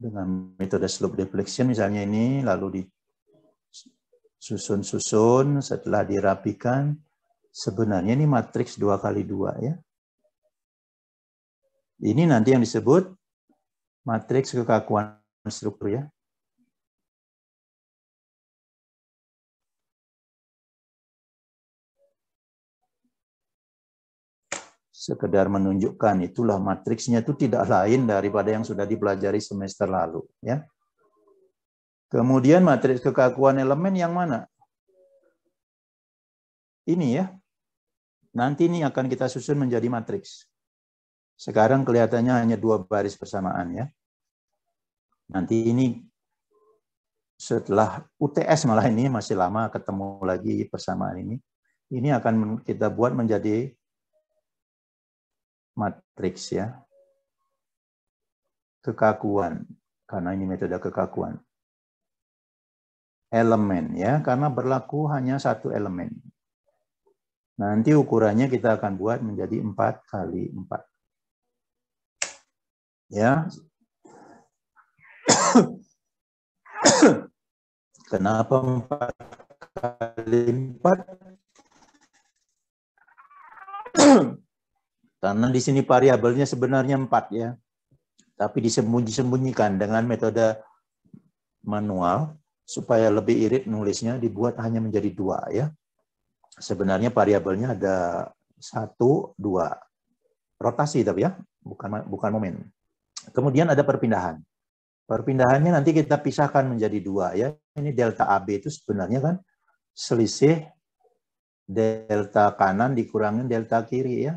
dengan metode slope deflection misalnya ini, lalu disusun-susun setelah dirapikan, sebenarnya ini matriks dua kali dua ya. Ini nanti yang disebut matriks kekakuan struktur ya. sekedar menunjukkan itulah matriksnya itu tidak lain daripada yang sudah dipelajari semester lalu ya. Kemudian matriks kekakuan elemen yang mana? Ini ya. Nanti ini akan kita susun menjadi matriks. Sekarang kelihatannya hanya dua baris persamaan ya. Nanti ini setelah UTS malah ini masih lama ketemu lagi persamaan ini. Ini akan kita buat menjadi matriks ya. Kekakuan, karena ini metode kekakuan. Elemen ya, karena berlaku hanya satu elemen. Nanti ukurannya kita akan buat menjadi 4 kali 4. Ya. Kenapa 4 kali 4? Karena di sini variabelnya sebenarnya empat ya, tapi disembunyi-sembunyikan dengan metode manual supaya lebih irit nulisnya dibuat hanya menjadi dua ya. Sebenarnya variabelnya ada satu, dua. Rotasi tapi ya, bukan bukan momen. Kemudian ada perpindahan. Perpindahannya nanti kita pisahkan menjadi dua ya. Ini delta AB itu sebenarnya kan selisih delta kanan dikurangin delta kiri ya.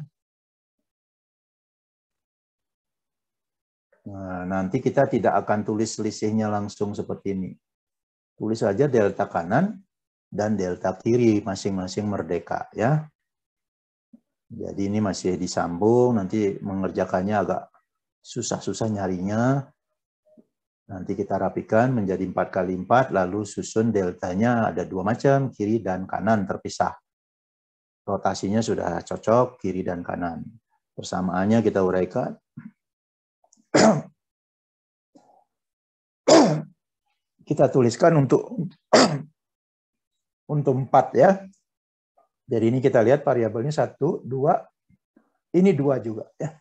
Nah, nanti kita tidak akan tulis selisihnya langsung seperti ini. Tulis saja delta kanan dan delta kiri masing-masing merdeka ya. Jadi ini masih disambung, nanti mengerjakannya agak susah-susah nyarinya. Nanti kita rapikan menjadi 4 kali 4, lalu susun deltanya ada dua macam, kiri dan kanan terpisah. Rotasinya sudah cocok, kiri dan kanan. Persamaannya kita uraikan kita tuliskan untuk untuk empat ya. Jadi ini kita lihat variabelnya satu, dua, ini dua juga ya.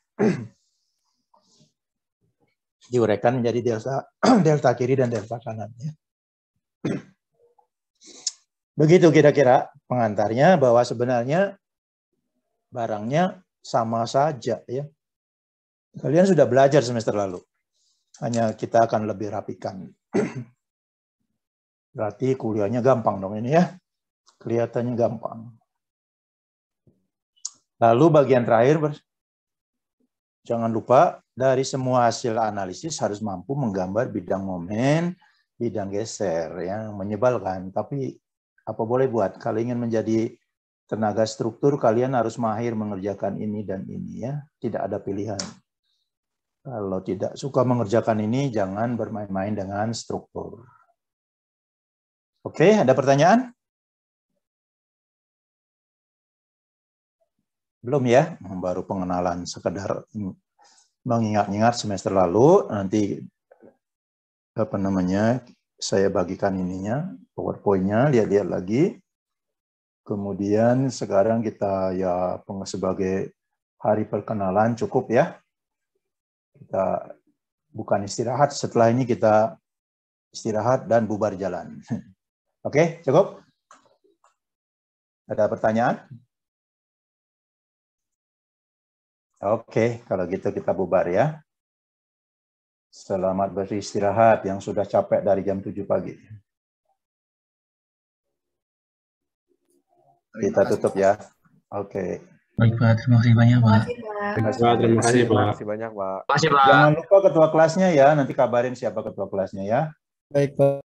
Diuraikan menjadi delta delta kiri dan delta kanan ya. Begitu kira-kira pengantarnya bahwa sebenarnya barangnya sama saja ya. Kalian sudah belajar semester lalu. Hanya kita akan lebih rapikan. Berarti kuliahnya gampang dong ini ya. Kelihatannya gampang. Lalu bagian terakhir, jangan lupa dari semua hasil analisis harus mampu menggambar bidang momen, bidang geser yang menyebalkan. Tapi apa boleh buat, kalau ingin menjadi tenaga struktur, kalian harus mahir mengerjakan ini dan ini ya. Tidak ada pilihan. Kalau tidak suka mengerjakan ini, jangan bermain-main dengan struktur. Oke, ada pertanyaan? Belum ya, baru pengenalan sekedar mengingat-ingat semester lalu. Nanti apa namanya? Saya bagikan ininya, powerpoint lihat-lihat lagi. Kemudian sekarang kita ya sebagai hari perkenalan cukup ya kita bukan istirahat, setelah ini kita istirahat dan bubar jalan. Oke, okay, cukup? Ada pertanyaan? Oke, okay, kalau gitu kita bubar ya. Selamat beristirahat yang sudah capek dari jam 7 pagi. Kita tutup ya. Oke. Okay. Baik Pak, terima kasih banyak Pak. Terima kasih Pak. Terima kasih Pak. Terima kasih banyak Pak. Terima kasih Pak. Jangan lupa ketua kelasnya ya, nanti kabarin siapa ketua kelasnya ya. Baik Pak.